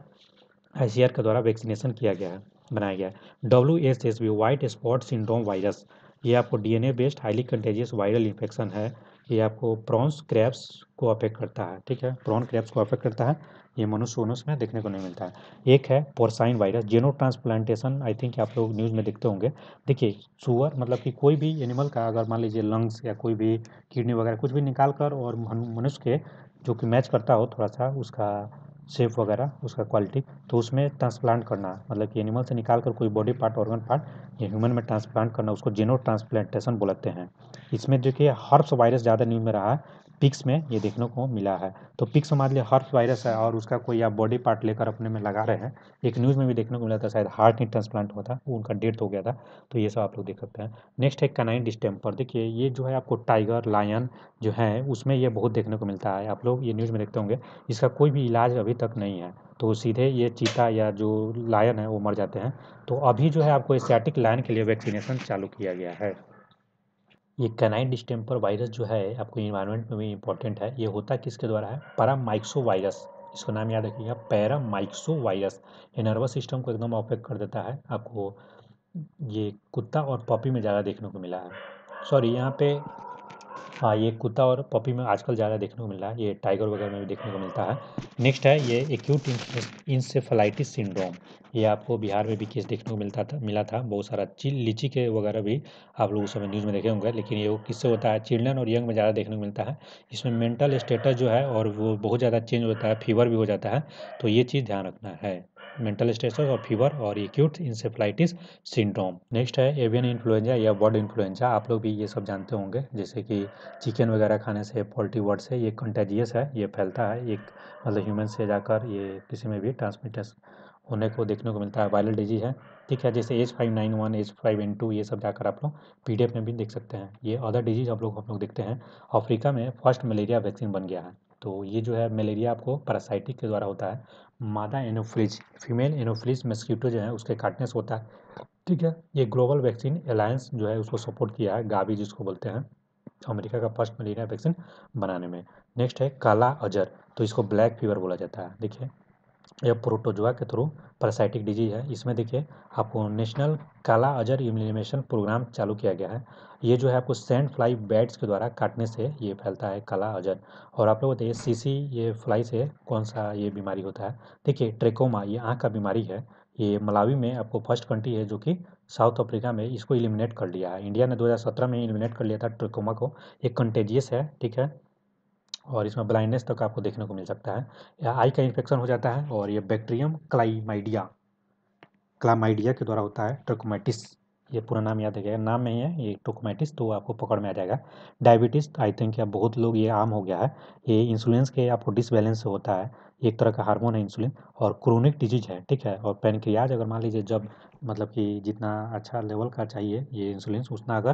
A: आई के द्वारा वैक्सीनेशन किया गया है बनाया गया है W S S B white spot syndrome virus ये आपको DNA based highly contagious viral infection है ये आपको प्रॉन्स क्रैप्स को अफेक्ट करता है ठीक है प्रॉन क्रैप्स को अफेक्ट करता है ये मनुष्य मनुष्योनस में देखने को नहीं मिलता है एक है porcine virus xenotransplantation I think आप लोग न्यूज़ में देखते होंगे देखिए सुअर मतलब कि कोई भी एनिमल का अगर मान लीजिए लंग्स या कोई भी किडनी वगैरह कुछ भी निकाल कर और मनुष्य के जो कि मैच करता हो थोड़ा सा उसका शेप वगैरह उसका क्वालिटी तो उसमें ट्रांसप्लांट करना मतलब कि एनिमल से निकाल कर कोई बॉडी पार्ट ऑर्गन पार्ट या ह्यूमन में ट्रांसप्लांट करना उसको जेनो ट्रांसप्लांटेशन बोलते हैं इसमें देखिए हर्ब्स वायरस ज़्यादा न्यूज़ में रहा है पिक्स में ये देखने को मिला है तो पिक्स हमारे लिए हर्फ वायरस है और उसका कोई आप बॉडी पार्ट लेकर अपने में लगा रहे हैं एक न्यूज़ में भी देखने को मिला था शायद हार्ट नहीं ट्रांसप्लांट हुआ था उनका डेथ हो गया था तो ये सब आप लोग देख सकते हैं नेक्स्ट है कनाइन डिस्टेम्पर देखिए ये जो है आपको टाइगर लायन जो है उसमें ये बहुत देखने को मिलता है आप लोग ये न्यूज़ में देखते होंगे इसका कोई भी इलाज अभी तक नहीं है तो सीधे ये चीता या जो लायन है वो मर जाते हैं तो अभी जो है आपको एशियाटिक लायन के लिए वैक्सीनेशन चालू किया गया है ये कैनाइन डिस्टेम्पर वायरस जो है आपको इन्वायरमेंट में भी इंपॉर्टेंट है ये होता किसके द्वारा है पैरामाइक्सो वायरस इसको नाम याद रखिएगा पैरामाइक्सो वायरस ये नर्वस सिस्टम को एकदम अफेक्ट कर देता है आपको ये कुत्ता और पॉपी में ज़्यादा देखने को मिला है सॉरी यहाँ पे हाँ ये कुत्ता और पपी में आजकल ज़्यादा देखने को मिल रहा है ये टाइगर वगैरह में भी देखने को मिलता है नेक्स्ट है ये एक्यूट इंसेफलाइटिस सिंड्रोम ये आपको बिहार में भी केस देखने को मिलता था मिला था बहुत सारा चील लीची के वगैरह भी आप लोग उस समय न्यूज़ में देखे होंगे लेकिन ये किससे होता है चिल्ड्रन और यंग में ज़्यादा देखने को मिलता है इसमें मेंटल स्टेटस जो है और वो बहुत ज़्यादा चेंज होता है फीवर भी हो जाता है तो ये चीज़ ध्यान रखना है मेंटल स्ट्रेस और फीवर और एक्यूट इंसेफ्लाइटिस सिंड्रोम नेक्स्ट है एवियन इन्फ्लुएंजा या बर्ड इन्फ्लुएंजा आप लोग भी ये सब जानते होंगे जैसे कि चिकन वगैरह खाने से पोल्ट्री वर्ड से ये कंटेजियस है ये फैलता है एक मतलब ह्यूमन से जाकर ये किसी में भी ट्रांसमिटर्स होने को देखने को मिलता है वायरल डिजीज है ठीक है जैसे H five nine one H five N two ये सब जाकर आप लोग पी में भी देख सकते हैं ये अदर डिजीज आप लोग हम लोग देखते हैं अफ्रीका में फर्स्ट मलेरिया वैक्सीन बन गया है तो ये जो है मलेरिया आपको पैरासाइटिक के द्वारा होता है मादा एनोफ्रिज फीमेल एनोफ्रिज मस्कीटो जो है उसके काटने से होता है ठीक है ये ग्लोबल वैक्सीन अलायंस जो है उसको सपोर्ट किया है गावी जिसको बोलते हैं अमेरिका का फर्स्ट मलेरिया वैक्सीन बनाने में नेक्स्ट है काला अजर तो इसको ब्लैक फीवर बोला जाता है देखिए यह प्रोटोजोआ के थ्रू पैरासाइटिक डिजीज है इसमें देखिए आपको नेशनल काला अजर इम्यूनिमेशन प्रोग्राम चालू किया गया है ये जो है आपको सेंड फ्लाई बैट्स के द्वारा काटने से ये फैलता है काला अजर और आप लोग बताइए सीसी ये फ्लाई से कौन सा ये बीमारी होता है देखिए ट्रेकोमा ये आँख का बीमारी है ये मलावी में आपको फर्स्ट कंट्री है जो कि साउथ अफ्रीका में इसको इलिमिनेट कर लिया है इंडिया ने 2017 में इलिमिनेट कर लिया था ट्रिकोमा को ये कंटेजियस है ठीक है और इसमें ब्लाइंडनेस तक आपको देखने को मिल सकता है या आई का इन्फेक्शन हो जाता है और ये बैक्टीरियम क्लाइमाइडिया क्लामाइडिया के द्वारा होता है ट्रोकोमाइटिस ये पूरा नाम याद रखेगा नाम में ही है ये टोकोमेटिस तो आपको पकड़ में आ जाएगा डायबिटीज़ आई थिंक या बहुत लोग ये आम हो गया है ये इंसुलिन के आपको डिसबैलेंस होता है एक तरह का हार्मोन है इंसुलिन और क्रोनिक डिजीज है ठीक है और पेनक्रियाज अगर मान लीजिए जब मतलब कि जितना अच्छा लेवल का चाहिए ये इंसुलिन उतना अगर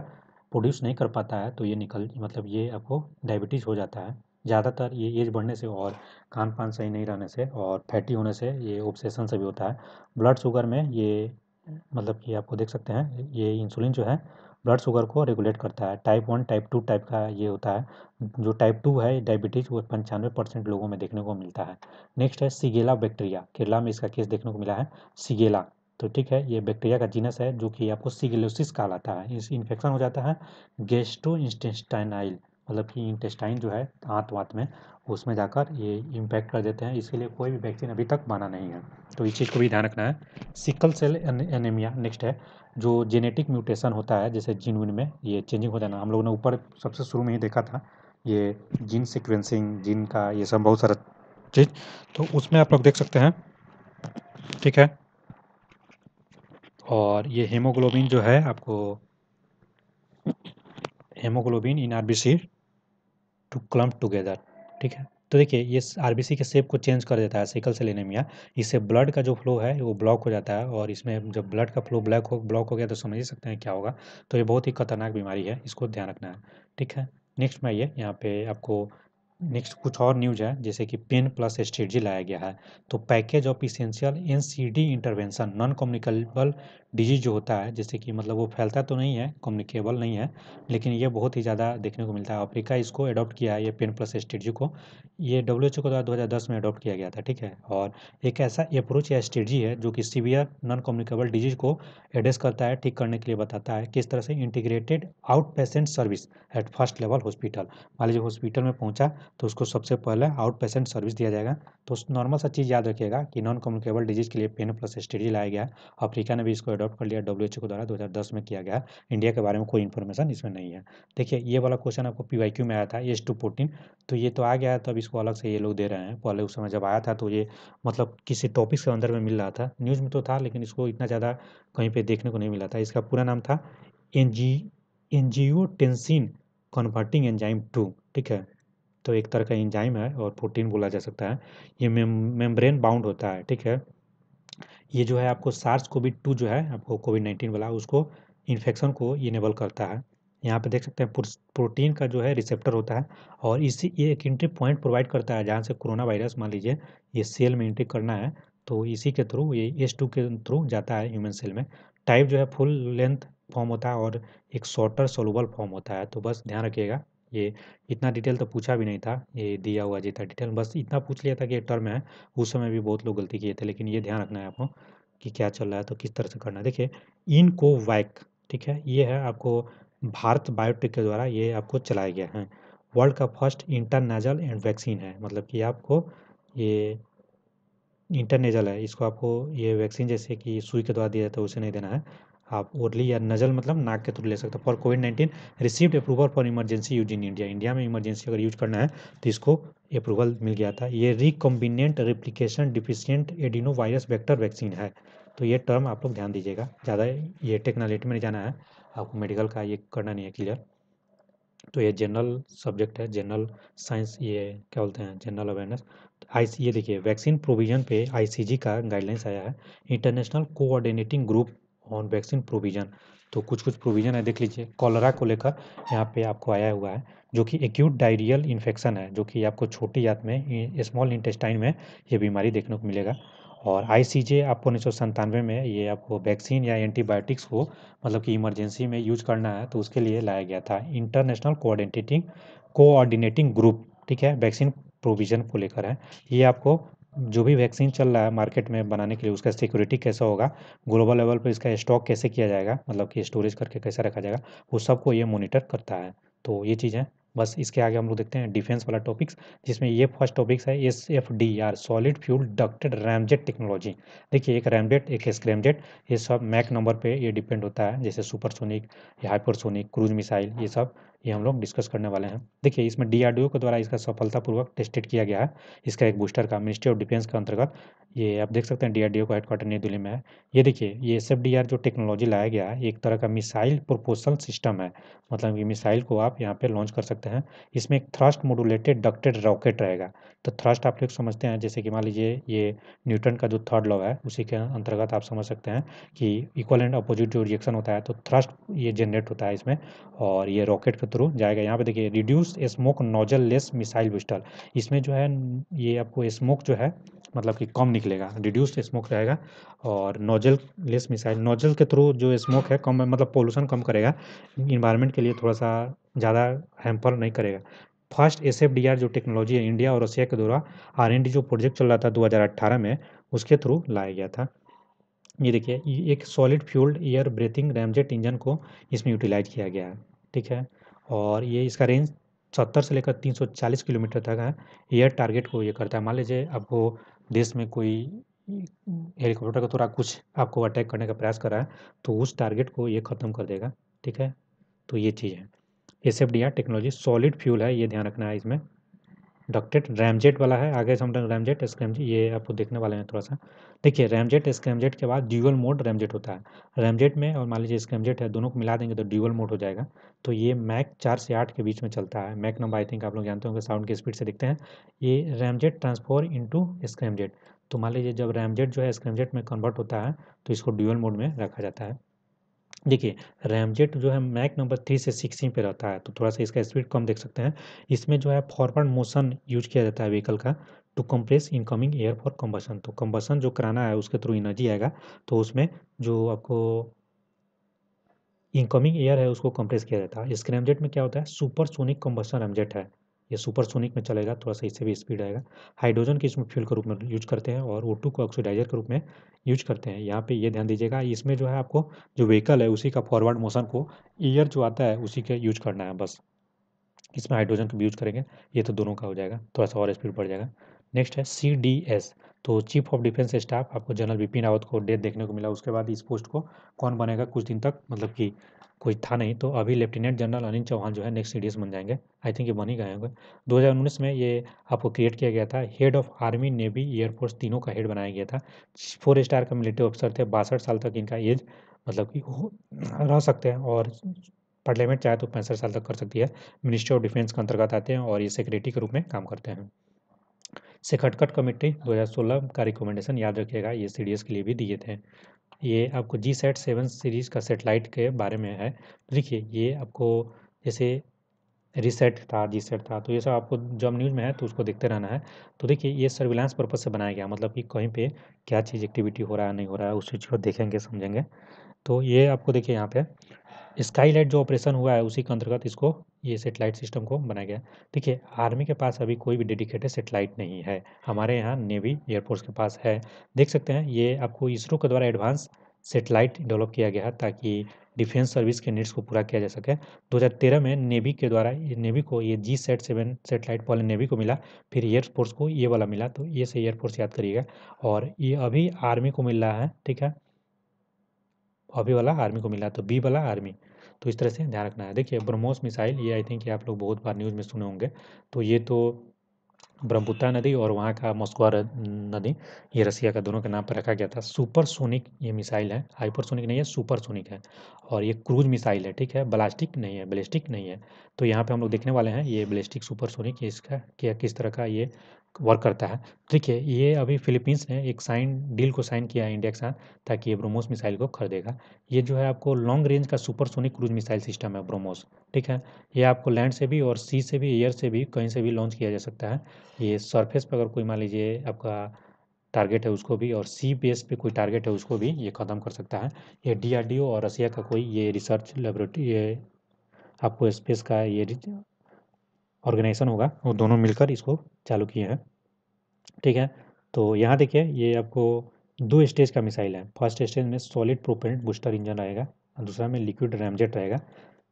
A: प्रोड्यूस नहीं कर पाता है तो ये निकल मतलब ये आपको डायबिटीज़ हो जाता है ज़्यादातर ये एज बढ़ने से और खान पान सही नहीं रहने से और फैटी होने से ये ऑब्सेशन से भी होता है ब्लड शुगर में ये मतलब कि आपको देख सकते हैं ये इंसुलिन जो है ब्लड शुगर को रेगुलेट करता है type one type two type का ये होता है जो टाइप टू है डायबिटीज़ वो पंचानवे परसेंट लोगों में देखने को मिलता है नेक्स्ट है सिगेला बैक्टीरिया केरला में इसका केस देखने को मिला है सिगेला तो ठीक है ये बैक्टीरिया का जीनस है जो कि आपको सिगेलोसिस कहलाता है इस इन्फेक्शन हो जाता है गेस्ट्रो इंस्टेस्टाइनाइल मतलब कि इंटेस्टाइन जो है आंत वात में उसमें जाकर ये इम्पैक्ट कर देते हैं इसके लिए कोई भी वैक्सीन अभी तक बना नहीं है तो इस चीज़ को भी ध्यान रखना है सिकल सेल एनेमिया नेक्स्ट है जो जेनेटिक म्यूटेशन होता है जैसे जीन विन में ये चेंजिंग हो जाना हम लोगों ने ऊपर सबसे शुरू में ही देखा था ये जीन सिक्वेंसिंग जीन का ये सब बहुत सारा चीज़ तो उसमें आप लोग देख सकते हैं ठीक है और ये हेमोग्लोबिन जो है आपको haemoglobin in R B C to clump together ठीक है तो देखिए ये आर के सेप को चेंज कर देता है सिकल से लेने में या इससे ब्लड का जो फ्लो है वो ब्लॉक हो जाता है और इसमें जब ब्लड का फ्लो ब्लैक हो ब्लॉक हो गया तो समझ ही सकते हैं क्या होगा तो ये बहुत ही खतरनाक बीमारी है इसको ध्यान रखना है ठीक है नेक्स्ट में आइए यहाँ पे आपको नेक्स्ट कुछ और न्यूज है जैसे कि पेन प्लस स्ट्रेटजी लाया गया है तो package of essential N C D intervention non communicable disease जो होता है जैसे कि मतलब वो फैलता तो नहीं है कम्युनिकेबल नहीं है लेकिन ये बहुत ही ज़्यादा देखने को मिलता है अफ्रीका इसको अडॉप्ट किया है ये पेन प्लस स्ट्रेटजी को ये डब्ल्यू एच ओ के द्वारा दो हज़ार दस में अडॉप्ट किया गया था ठीक है और एक ऐसा अप्रोच या स्ट्रेटजी है जो कि सीवियर नॉन कम्युनिकेबल डिजीज को एड्रेस करता है ठीक करने के लिए बताता है किस तरह से integrated out patient service at first level hospital मान लीजिए हॉस्पिटल में पहुँचा तो उसको सबसे पहले आउट पेशेंट सर्विस दिया जाएगा तो नॉर्मल सा चीज़ याद रखिएगा कि नॉन कम्युनिकेबल डिजीज़ के लिए पेन प्लस स्टेडी लाया गया अफ्रीका ने भी इसको अडॉप्ट कर लिया डब्ल्यू के द्वारा 2010 में किया गया इंडिया के बारे में कोई इन्फॉर्मेशन इसमें नहीं है देखिए ये वाला क्वेश्चन आपको पी में आया था एस टू फोर्टीन तो ये तो आ गया है अब इसको अलग से ये लोग दे रहे हैं पहले उस समय जब आया था तो ये मतलब किसी टॉपिक्स के अंदर में मिल रहा था न्यूज़ में तो था लेकिन इसको इतना ज़्यादा कहीं पर देखने को नहीं मिला था इसका पूरा नाम था angiotensin converting enzyme two ठीक है तो एक तरह का इंजाइम है और प्रोटीन बोला जा सकता है ये मेम्ब्रेन बाउंड होता है ठीक है ये जो है आपको सार्स कोविड टू जो है आपको कोविड नाइन्टीन वाला उसको इन्फेक्शन को इनेबल करता है यहाँ पे देख सकते हैं प्रोटीन का जो है रिसेप्टर होता है और इसी ये एक इंट्री पॉइंट प्रोवाइड करता है जहाँ से कोरोना वायरस मान लीजिए ये सेल में इंट्री करना है तो इसी के थ्रू ये एस टू के थ्रू जाता है ह्यूमन सेल में टाइप जो है फुल लेंथ फॉर्म होता है और एक शॉर्टर सोलूबल फॉर्म होता है तो बस ध्यान रखिएगा ये इतना डिटेल तो पूछा भी नहीं था ये दिया हुआ जी था डिटेल बस इतना पूछ लिया था कि ये टर्म है उस समय भी बहुत लोग गलती किए थे लेकिन ये ध्यान रखना है आपको कि क्या चल रहा है तो किस तरह से करना है देखिए इनको वैक ठीक है ये है आपको भारत बायोटेक के द्वारा ये आपको चलाया गया है वर्ल्ड का फर्स्ट इंटरनेजल एंड वैक्सीन है मतलब कि आपको ये इंटरनेजल है इसको आपको ये वैक्सीन जैसे कि सुई के द्वारा दिया जाता है उसे नहीं देना है आप हाँ, ओरली या नज़ल मतलब नाक के थ्रू ले सकते हो for Covid nineteen received approval for emergency use in India India में इमरजेंसी अगर यूज करना है तो इसको अप्रूवल मिल गया था ये recombinant replication deficient adeno virus vector vaccine है तो ये टर्म आप लोग ध्यान दीजिएगा ज़्यादा ये टेक्नोलॉजी में नहीं जाना है आपको मेडिकल का ये करना नहीं है क्लियर तो ये जनरल सब्जेक्ट है जनरल साइंस ये क्या बोलते हैं जनरल अवेयरनेस आई ये देखिए वैक्सीन प्रोविजन पे आईसीजी का गाइडलाइंस आया है international coordinating group on vaccine provision तो कुछ कुछ प्रोविजन है देख लीजिए कॉलरा को लेकर यहाँ पे आपको आया हुआ है जो कि एक्यूट डायरियल इन्फेक्शन है जो कि आपको छोटी याद में स्मॉल इंटेस्टाइन में ये बीमारी देखने को मिलेगा और आईसीजे आपको उन्नीस सौ में ये आपको वैक्सीन या एंटीबायोटिक्स को मतलब कि इमरजेंसी में यूज करना है तो उसके लिए लाया गया था इंटरनेशनल कोऑर्डिनेटिंग कोऑर्डिनेटिंग ग्रुप ठीक है वैक्सीन प्रोविजन को लेकर है ये आपको जो भी वैक्सीन चल रहा है मार्केट में बनाने के लिए उसका सिक्योरिटी कैसा होगा ग्लोबल लेवल पर इसका स्टॉक कैसे किया जाएगा मतलब कि स्टोरेज करके कैसे रखा जाएगा वो सबको ये मोनिटर करता है तो ये चीज़ है बस इसके आगे हम लोग देखते हैं डिफेंस वाला टॉपिक्स जिसमें ये फर्स्ट टॉपिक्स है S F D R solid fuel ducted ramjet technology देखिए एक रैमजेट एक स्क्रैमजेट ये सब मैक नंबर पे ये डिपेंड होता है जैसे सुपरसोनिक या हाइपरसोनिक क्रूज मिसाइल ये सब ये हम लोग डिस्कस करने वाले हैं देखिए इसमें डीआरडीओ के द्वारा इसका सफलतापूर्वक टेस्टेड किया गया है इसका एक बूस्टर का मिनिस्ट्री ऑफ डिफेंस के अंतर्गत ये आप देख सकते हैं डीआरडीओ का हेडक्वार्टर नई दिल्ली में है ये देखिए ये एस जो टेक्नोलॉजी लाया गया है एक तरह का मिसाइल प्रोपोसल सिस्टम है मतलब कि मिसाइल को आप यहाँ पर लॉन्च कर सकते हैं इसमें एक थ्रस्ट मोडुलेटेड डक्टेड रॉकेट रहेगा तो थ्रस्ट आप लोग समझते हैं जैसे कि मान लीजिए ये न्यूटन का जो थर्ड लॉ है उसी के अंतर्गत आप समझ सकते हैं कि इक्वल एंड अपोजिट जो रिएक्शन होता है तो थ्रस्ट ये जनरेट होता है इसमें और ये रॉकेट के थ्रू जाएगा यहाँ पे देखिए reduce smoke nozzleless missile booster इसमें जो है ये आपको स्मोक जो है मतलब कि कम निकलेगा रिड्यूस स्मोक रहेगा और नोजल लेस मिसाइल नोजल के थ्रू जो स्मोक है कम मतलब पोल्यूशन कम करेगा इन्वायरमेंट के लिए थोड़ा सा ज़्यादा हैम्पर नहीं करेगा फर्स्ट एस जो टेक्नोलॉजी है इंडिया और रशिया के द्वारा आर जो प्रोजेक्ट चल रहा था दो में उसके थ्रू लाया गया था ये देखिए एक solid fuelled air breathing ramjet engine को इसमें यूटिलाइज किया गया है ठीक है और ये इसका रेंज सत्तर से लेकर तीन सौ चालीस किलोमीटर तक है एयर टारगेट को ये करता है मान लीजिए आपको देश में कोई हेलीकॉप्टर का थोड़ा कुछ आपको अटैक करने का प्रयास कर रहा है तो उस टारगेट को ये ख़त्म कर देगा ठीक है तो ये चीज़ है S F D R technology solid fuel है ये ध्यान रखना है इसमें डॉक्टेट रैमजेट वाला है आगे समझ हम रैमजेट स्क्रैमजेट ये आपको देखने वाले हैं थोड़ा सा देखिए रैमजेट स्क्रैमजेट के बाद ड्यूअल मोड रैमजेट होता है रैमजेट में और मान लीजिए स्क्रैमजेट है दोनों को मिला देंगे तो ड्यूअल मोड हो जाएगा तो ये मैक चार से आठ के बीच में चलता है मैक नंबर आई थिंक आप लोग जानते होंगे साउंड की स्पीड से देखते हैं ये रैमजेट ट्रांसफोर इंटू टू तो मान लीजिए जब रैमजेट जो है स्क्रैमजेट में कन्वर्ट होता है तो इसको ड्यूअल मोड में रखा जाता है देखिए रैमजेट जो है मैक नंबर थ्री से सिक्सटीन पे रहता है तो थोड़ा सा इसका स्पीड कम देख सकते हैं इसमें जो है फॉरवर्ड मोशन यूज किया जाता है व्हीकल का to compress incoming air for combustion तो कम्बसन जो कराना है उसके थ्रू एनर्जी आएगा तो उसमें जो आपको इनकमिंग एयर है उसको कंप्रेस किया जाता है इस रैमजेट में क्या होता है सुपर सोनिक कम्बसन रैमजेट है ये सुपरसोनिक में चलेगा थोड़ा सा इससे भी स्पीड आएगा हाइड्रोजन की इसमें फ्यूल के रूप में यूज करते हैं और ओ को ऑक्सीडाइजर के रूप में यूज करते हैं यहाँ पे ये ध्यान दीजिएगा इसमें जो है आपको जो व्हीकल है उसी का फॉरवर्ड मोशन को ईयर जो आता है उसी का यूज करना है बस इसमें हाइड्रोजन का यूज करेंगे ये तो दोनों का हो जाएगा थोड़ा सा और स्पीड बढ़ जाएगा नेक्स्ट है सी डी एस तो चीफ ऑफ डिफेंस स्टाफ आपको जनरल बिपिन रावत को डेथ देखने को मिला उसके बाद इस पोस्ट को कौन बनेगा कुछ दिन तक मतलब कि कुछ था नहीं तो अभी लेफ्टिनेंट जनरल अनिल चौहान जो है नेक्स्ट सी बन जाएंगे आई थिंक ये बन ही गए होंगे 2019 में ये आपको क्रिएट किया गया था head of army navy air force तीनों का हेड बनाया गया था फोर स्टार का मिलिट्री ऑफिसर थे बासठ साल तक इनका एज मतलब कि रह सकते हैं और पार्लियामेंट चाहे तो पैंसठ साल तक कर सकती है मिनिस्ट्री ऑफ डिफेंस के अंतर्गत आते हैं और ये सेक्रेटरी के रूप में काम करते हैं सेखटकट कमेटी 2016 का रिकमेंडेशन याद रखिएगा ये सी के लिए भी दिए थे ये आपको जी सेट सेवन सीरीज़ का सेटेलाइट के बारे में है तो देखिए ये आपको जैसे रिसेट था जी सेट था तो ये सब आपको जब न्यूज़ में है तो उसको देखते रहना है तो देखिए ये सर्विलांस पर्पज़ से बनाया गया मतलब कि कहीं पे क्या चीज़ एक्टिविटी हो रहा है नहीं हो रहा है उस चीज़ को देखेंगे समझेंगे तो ये आपको देखिए यहाँ पे स्काई लाइट जो ऑपरेशन हुआ है उसी के अंतर्गत इसको ये सेटेलाइट सिस्टम को बनाया गया देखिए आर्मी के पास अभी कोई भी डेडिकेटेड सेटेलाइट नहीं है हमारे यहाँ नेवी एयरफोर्स के पास है देख सकते हैं ये आपको इसरो के द्वारा एडवांस सेटेलाइट डेवलप किया गया है ताकि डिफेंस सर्विस के नीड्स को पूरा किया जा सके 2013 में नेवी के द्वारा नेवी को ये जी सेट सेवन सेटेलाइट पहले नेवी को मिला फिर एयरफोर्स को ये वाला मिला तो ये से एयरफोर्स याद करिएगा और ये अभी आर्मी को मिल रहा है ठीक है अभी वाला आर्मी को मिला तो बी वाला आर्मी तो इस तरह से ध्यान रखना है देखिए ब्रह्मोस मिसाइल ये आई थिंक आप लोग बहुत बार न्यूज़ में सुने होंगे तो ये तो ब्रह्मपुत्रा नदी और वहाँ का मस्कुआ नदी ये रसिया का दोनों के नाम पर रखा गया था सुपरसोनिक ये मिसाइल है हाइपरसोनिक नहीं है सुपरसोनिक है और ये क्रूज मिसाइल है ठीक है ब्लास्टिक नहीं है ब्लिस्टिक नहीं है तो यहाँ पे हम लोग देखने वाले हैं ये ब्लिस्टिक सुपरसोनिक इसका क्या किस तरह का ये वर्क करता है ठीक तो है ये अभी फिलीपींस ने एक साइन डील को साइन किया है इंडिया के साथ ताकि ये ब्रोमोस मिसाइल को खरीदेगा ये जो है आपको लॉन्ग रेंज का सुपरसोनिक क्रूज मिसाइल सिस्टम है ब्रोमोस ठीक है ये आपको लैंड से भी और सी से भी एयर से भी कहीं से भी लॉन्च किया जा सकता है ये सरफेस पर अगर कोई मान लीजिए आपका टारगेट है उसको भी और सी बेस पे कोई टारगेट है उसको भी ये ख़त्म कर सकता है ये डी और रसिया का कोई ये रिसर्च लेबोरेटरी आपको स्पेस का ये ऑर्गेनाइजेशन होगा वो दोनों मिलकर इसको चालू किए हैं ठीक है तो यहाँ देखिए ये आपको दो स्टेज का मिसाइल है फर्स्ट स्टेज में सॉलिड प्रोपेंट बूस्टर इंजन रहेगा और दूसरा में लिक्विड रैमजेट रहेगा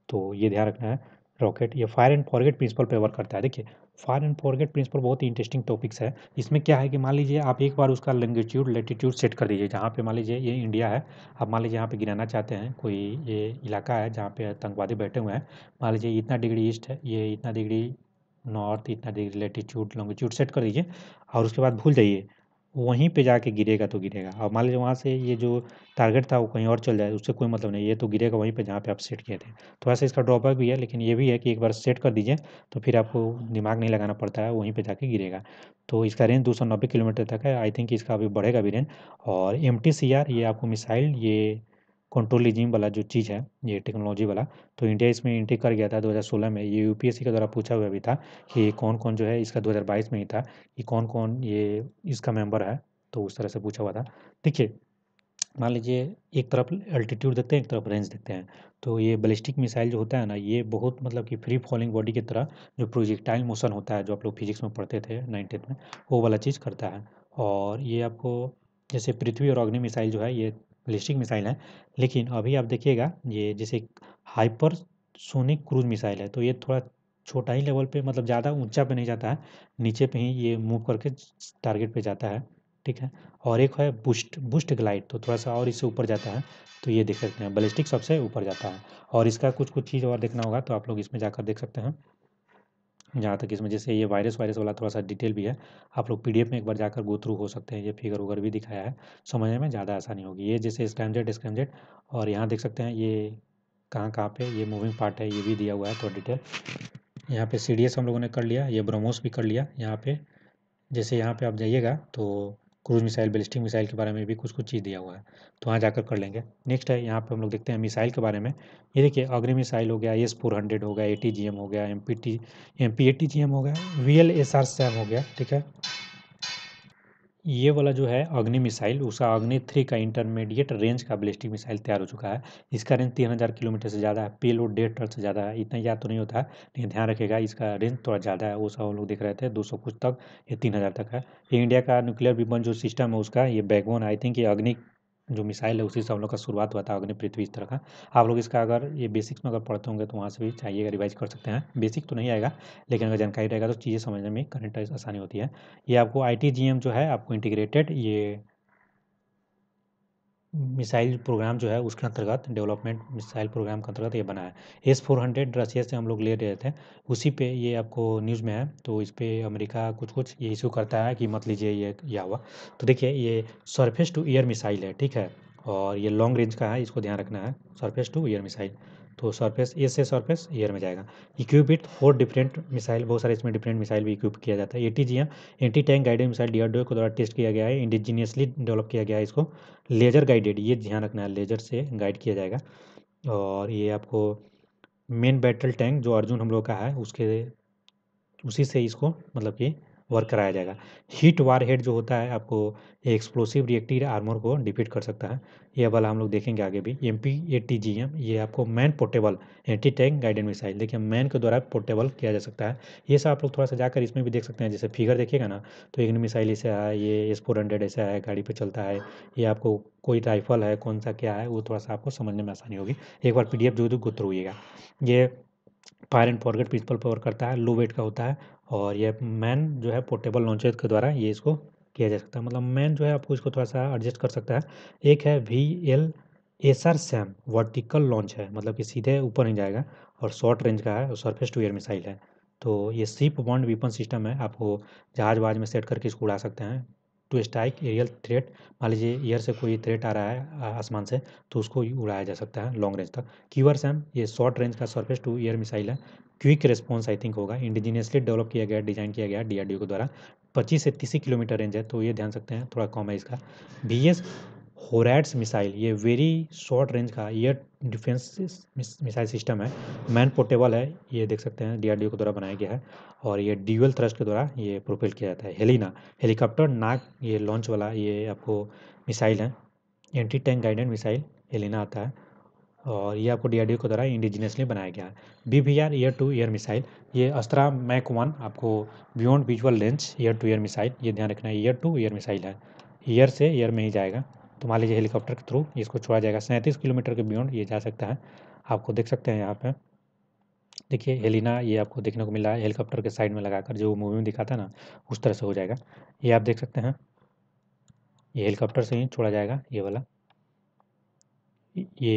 A: तो ये ध्यान रखना है रॉकेट ये फायर एंड फॉरगेट प्रिंसिपल पे वर्क करता है देखिए फार एंड फॉरगेट प्रिंसिपल बहुत ही इंटरेस्टिंग टॉपिक्स है इसमें क्या है कि मान लीजिए आप एक बार उसका लैंग्वेट्यूड लेटीट्यूड सेट कर दीजिए जहाँ पे मान लीजिए ये इंडिया है आप मान लीजिए यहाँ पे गिराना चाहते हैं कोई ये इलाका है जहाँ पे आतंकवादी बैठे हुए हैं मान लीजिए इतना डिग्री ईस्ट है ये इतना डिग्री नॉर्थ इतना डिग्री लेटीट्यूड लॉन्गिट्यूड सेट कर दीजिए और उसके बाद भूल जाइए वहीं पे जाके गिरेगा तो गिरेगा अब मान लीजिए वहाँ से ये जो टारगेट था वो कहीं और चल जाए उससे कोई मतलब नहीं ये तो गिरेगा वहीं पे जहाँ पे आप सेट किए थे तो वैसे इसका ड्रॉबैक भी है लेकिन ये भी है कि एक बार सेट कर दीजिए तो फिर आपको दिमाग नहीं लगाना पड़ता है वहीं पर जाके गिरेगा तो इसका रेंज दो किलोमीटर तक है आई थिंक इसका अभी बढ़ेगा भी रेंज और एम ये आपको मिसाइल ये कंट्रोलिज्म वाला जो चीज़ है ये टेक्नोलॉजी वाला तो इंडिया इसमें इंट्री कर गया था 2016 में ये यूपीएससी के द्वारा पूछा हुआ भी था कि कौन कौन जो है इसका 2022 में ही था कि कौन कौन ये इसका मेंबर है तो उस तरह से पूछा हुआ था देखिए मान लीजिए एक तरफ अल्टीट्यूड देखते हैं एक तरफ रेंज देखते हैं तो ये बैलिस्टिक मिसाइल जो होता है ना ये बहुत मतलब कि फ्री फॉलिंग बॉडी की तरह जो प्रोजेक्टाइल मोशन होता है जो आप लोग फिजिक्स में पढ़ते थे नाइन्टीथ में वो वाला चीज़ करता है और ये आपको जैसे पृथ्वी और अग्नि मिसाइल जो है ये बैलिस्टिक मिसाइल है लेकिन अभी आप देखिएगा ये जैसे हाइपर सोनिक क्रूज मिसाइल है तो ये थोड़ा छोटा ही लेवल पे मतलब ज़्यादा ऊंचा पे नहीं जाता है नीचे पे ही ये मूव करके टारगेट पे जाता है ठीक है और एक है बूस्ट बूस्ट ग्लाइड तो थोड़ा सा और इससे ऊपर जाता है तो ये देख सकते हैं बलिस्टिक सबसे ऊपर जाता है और इसका कुछ कुछ चीज़ और देखना होगा तो आप लोग इसमें जाकर देख सकते हैं जहाँ तक इसमें जैसे ये वायरस वायरस वाला थोड़ा सा डिटेल भी है आप लोग पीडीएफ में एक बार जाकर गो थ्रू हो सकते हैं ये फिगर वगैरह भी दिखाया है समझने में ज़्यादा आसानी होगी ये जैसे स्क्रैमजेट स्क्रैमजेट और यहाँ देख सकते हैं ये कहाँ कहाँ पे ये मूविंग पार्ट है ये भी दिया हुआ है थोड़ा डिटेल यहाँ पर सी हम लोगों ने कर लिया ये ब्रोमोस भी कर लिया यहाँ पर जैसे यहाँ पर आप जाइएगा तो क्रूज मिसाइल बैलिस्टिक मिसाइल के बारे में भी कुछ कुछ चीज़ दिया हुआ है तो वहाँ जाकर कर लेंगे नेक्स्ट है यहाँ पे हम लोग देखते हैं मिसाइल के बारे में ये देखिए अग्नि मिसाइल हो गया एस फोर हंड्रेड हो गया ए टी जी एम हो गया M P T M P A T G M हो गया V L S R SAM हो गया ठीक है ये वाला जो है अग्नि मिसाइल उसका अग्नि थ्री का इंटरमीडिएट रेंज का बैलिस्टिक मिसाइल तैयार हो चुका है इसका रेंज तीन हज़ार किलोमीटर से ज़्यादा है पेलोड डेढ़ टन से ज़्यादा है इतना याद तो नहीं होता है लेकिन ध्यान रखेगा इसका रेंज थोड़ा ज़्यादा है वो सब हम लोग देख रहे थे दो सौ कुछ तक या तीन हज़ार तक है ये इंडिया का न्यूक्लियर विपन जो सिस्टम है उसका ये बैकबोन आई थिंक ये अग्नि जो मिसाइल है उसी से हम लोग का शुरुआत हुआ था अग्नि पृथ्वी इस तरह का आप लोग इसका अगर ये बेसिक्स में अगर पढ़ते होंगे तो वहाँ से भी चाहिएगा रिवाइज कर सकते हैं बेसिक तो नहीं आएगा लेकिन अगर जानकारी रहेगा तो चीज़ें समझने में कनेक्ट आसानी होती है ये आपको आई जो है आपको इंटीग्रेटेड ये मिसाइल प्रोग्राम जो है उसके अंतर्गत डेवलपमेंट मिसाइल प्रोग्राम के अंतर्गत ये बना है एस फोर हंड्रेड रशिया से हम लोग ले रहे थे उसी पे ये आपको न्यूज़ में है तो इस पर अमेरिका कुछ कुछ ये इशू करता है कि मत लीजिए ये या हुआ तो देखिए ये सरफेस टू ईयर मिसाइल है ठीक है और ये लॉन्ग रेंज का है इसको ध्यान रखना है सरफेस टू ईयर मिसाइल तो सरफेस ए से सरफेस एयर में जाएगा equip with four different missile बहुत सारे इसमें डिफरेंट मिसाइल भी इक्विप किया जाता है A T anti tank guided missile D को द्वारा टेस्ट किया गया है इंडिजीनियसली डेवलप किया गया है इसको लेजर गाइडेड ये ध्यान रखना है लेजर से गाइड किया जाएगा और ये आपको मेन बैटल टैंक जो अर्जुन हम लोग का है उसके उसी से इसको मतलब कि वर्क कराया जाएगा हीट वार हेड जो होता है आपको एक्सप्लोसिव रिएक्टिव आर्मर को डिफीट कर सकता है यह वाला हम लोग देखेंगे आगे भी M P A T G M ये आपको man portable anti tank guided missile देखिए मैन के द्वारा पोर्टेबल किया जा सकता है ये सब आप लोग थोड़ा सा जाकर इसमें भी देख सकते हैं जैसे फिगर देखिएगा ना तो एक मिसाइल ऐसा है ये एस फोर हंड्रेड ऐसा है गाड़ी पर चलता है ये आपको कोई राइफल है कौन सा क्या है वो थोड़ा सा आपको समझने में आसानी होगी एक बार पी डी एफ जो तो गुत्र हुईगा ये फायर एंड फॉरगेट प्रिंसिपल पर करता है लो वेट का होता है और यह मैन जो है पोर्टेबल लॉन्चर के द्वारा ये इसको किया जा सकता है मतलब मैन जो है आपको इसको थोड़ा सा एडजस्ट कर सकता है एक है V L S R SAM vertical launch है मतलब कि सीधे ऊपर नहीं जाएगा और शॉर्ट रेंज का है और सरफेस टू एयर मिसाइल है तो ये सिप बॉन्ड वीपन सिस्टम है आपको जहाज वहाज में सेट करके इसको उड़ा सकते हैं टू स्ट्राइक एरियल थ्रेट मान लीजिए एयर से कोई थ्रेट आ रहा है आसमान से तो उसको उड़ाया जा सकता है लॉन्ग रेंज तक क्यूअर सैम ये शॉर्ट रेंज का सर्फेस टू एयर मिसाइल है क्विक रिस्पॉन्स आई थिंक होगा इंडिजीनियसली डेवलप किया गया डिजाइन किया गया डीआरडीओ के द्वारा पच्चीस से तीस किलोमीटर रेंज है तो ये ध्यान सकते हैं थोड़ा कम है इसका बी एस होरैट्स मिसाइल ये वेरी शॉर्ट रेंज का एयर डिफेंस मिसाइल सिस्टम है मैन पोर्टेबल है ये देख सकते हैं डीआरडीओ के द्वारा बनाया गया है और ये ड्यूअल थ्रस्ट के द्वारा ये प्रोपेल किया जाता है हेलिना हेलीकॉप्टर नाग ये लॉन्च वाला ये आपको मिसाइल है anti tank guided missile Helina आता है और ये आपको डीआरडीओ के द्वारा इंडिजिनियसली बनाया गया है B V R air to air missile ये अस्त्रा मैक वन आपको beyond visual lens air to air missile ये ध्यान रखना है ईयर टू ईयर मिसाइल है ईयर से ईयर में ही जाएगा तो मान लीजिए हेलीकॉप्टर के थ्रू इसको छोड़ा जाएगा सैंतीस किलोमीटर के बियॉन्ड ये जा सकता है आपको देख सकते हैं यहाँ पर देखिए हेलिना ये आपको देखने को मिला है हेलीकॉप्टर के साइड में लगाकर जो मूवी में दिखाता है ना उस तरह से हो जाएगा ये आप देख सकते हैं ये हेलीकॉप्टर से ही छोड़ा जाएगा ये वाला ये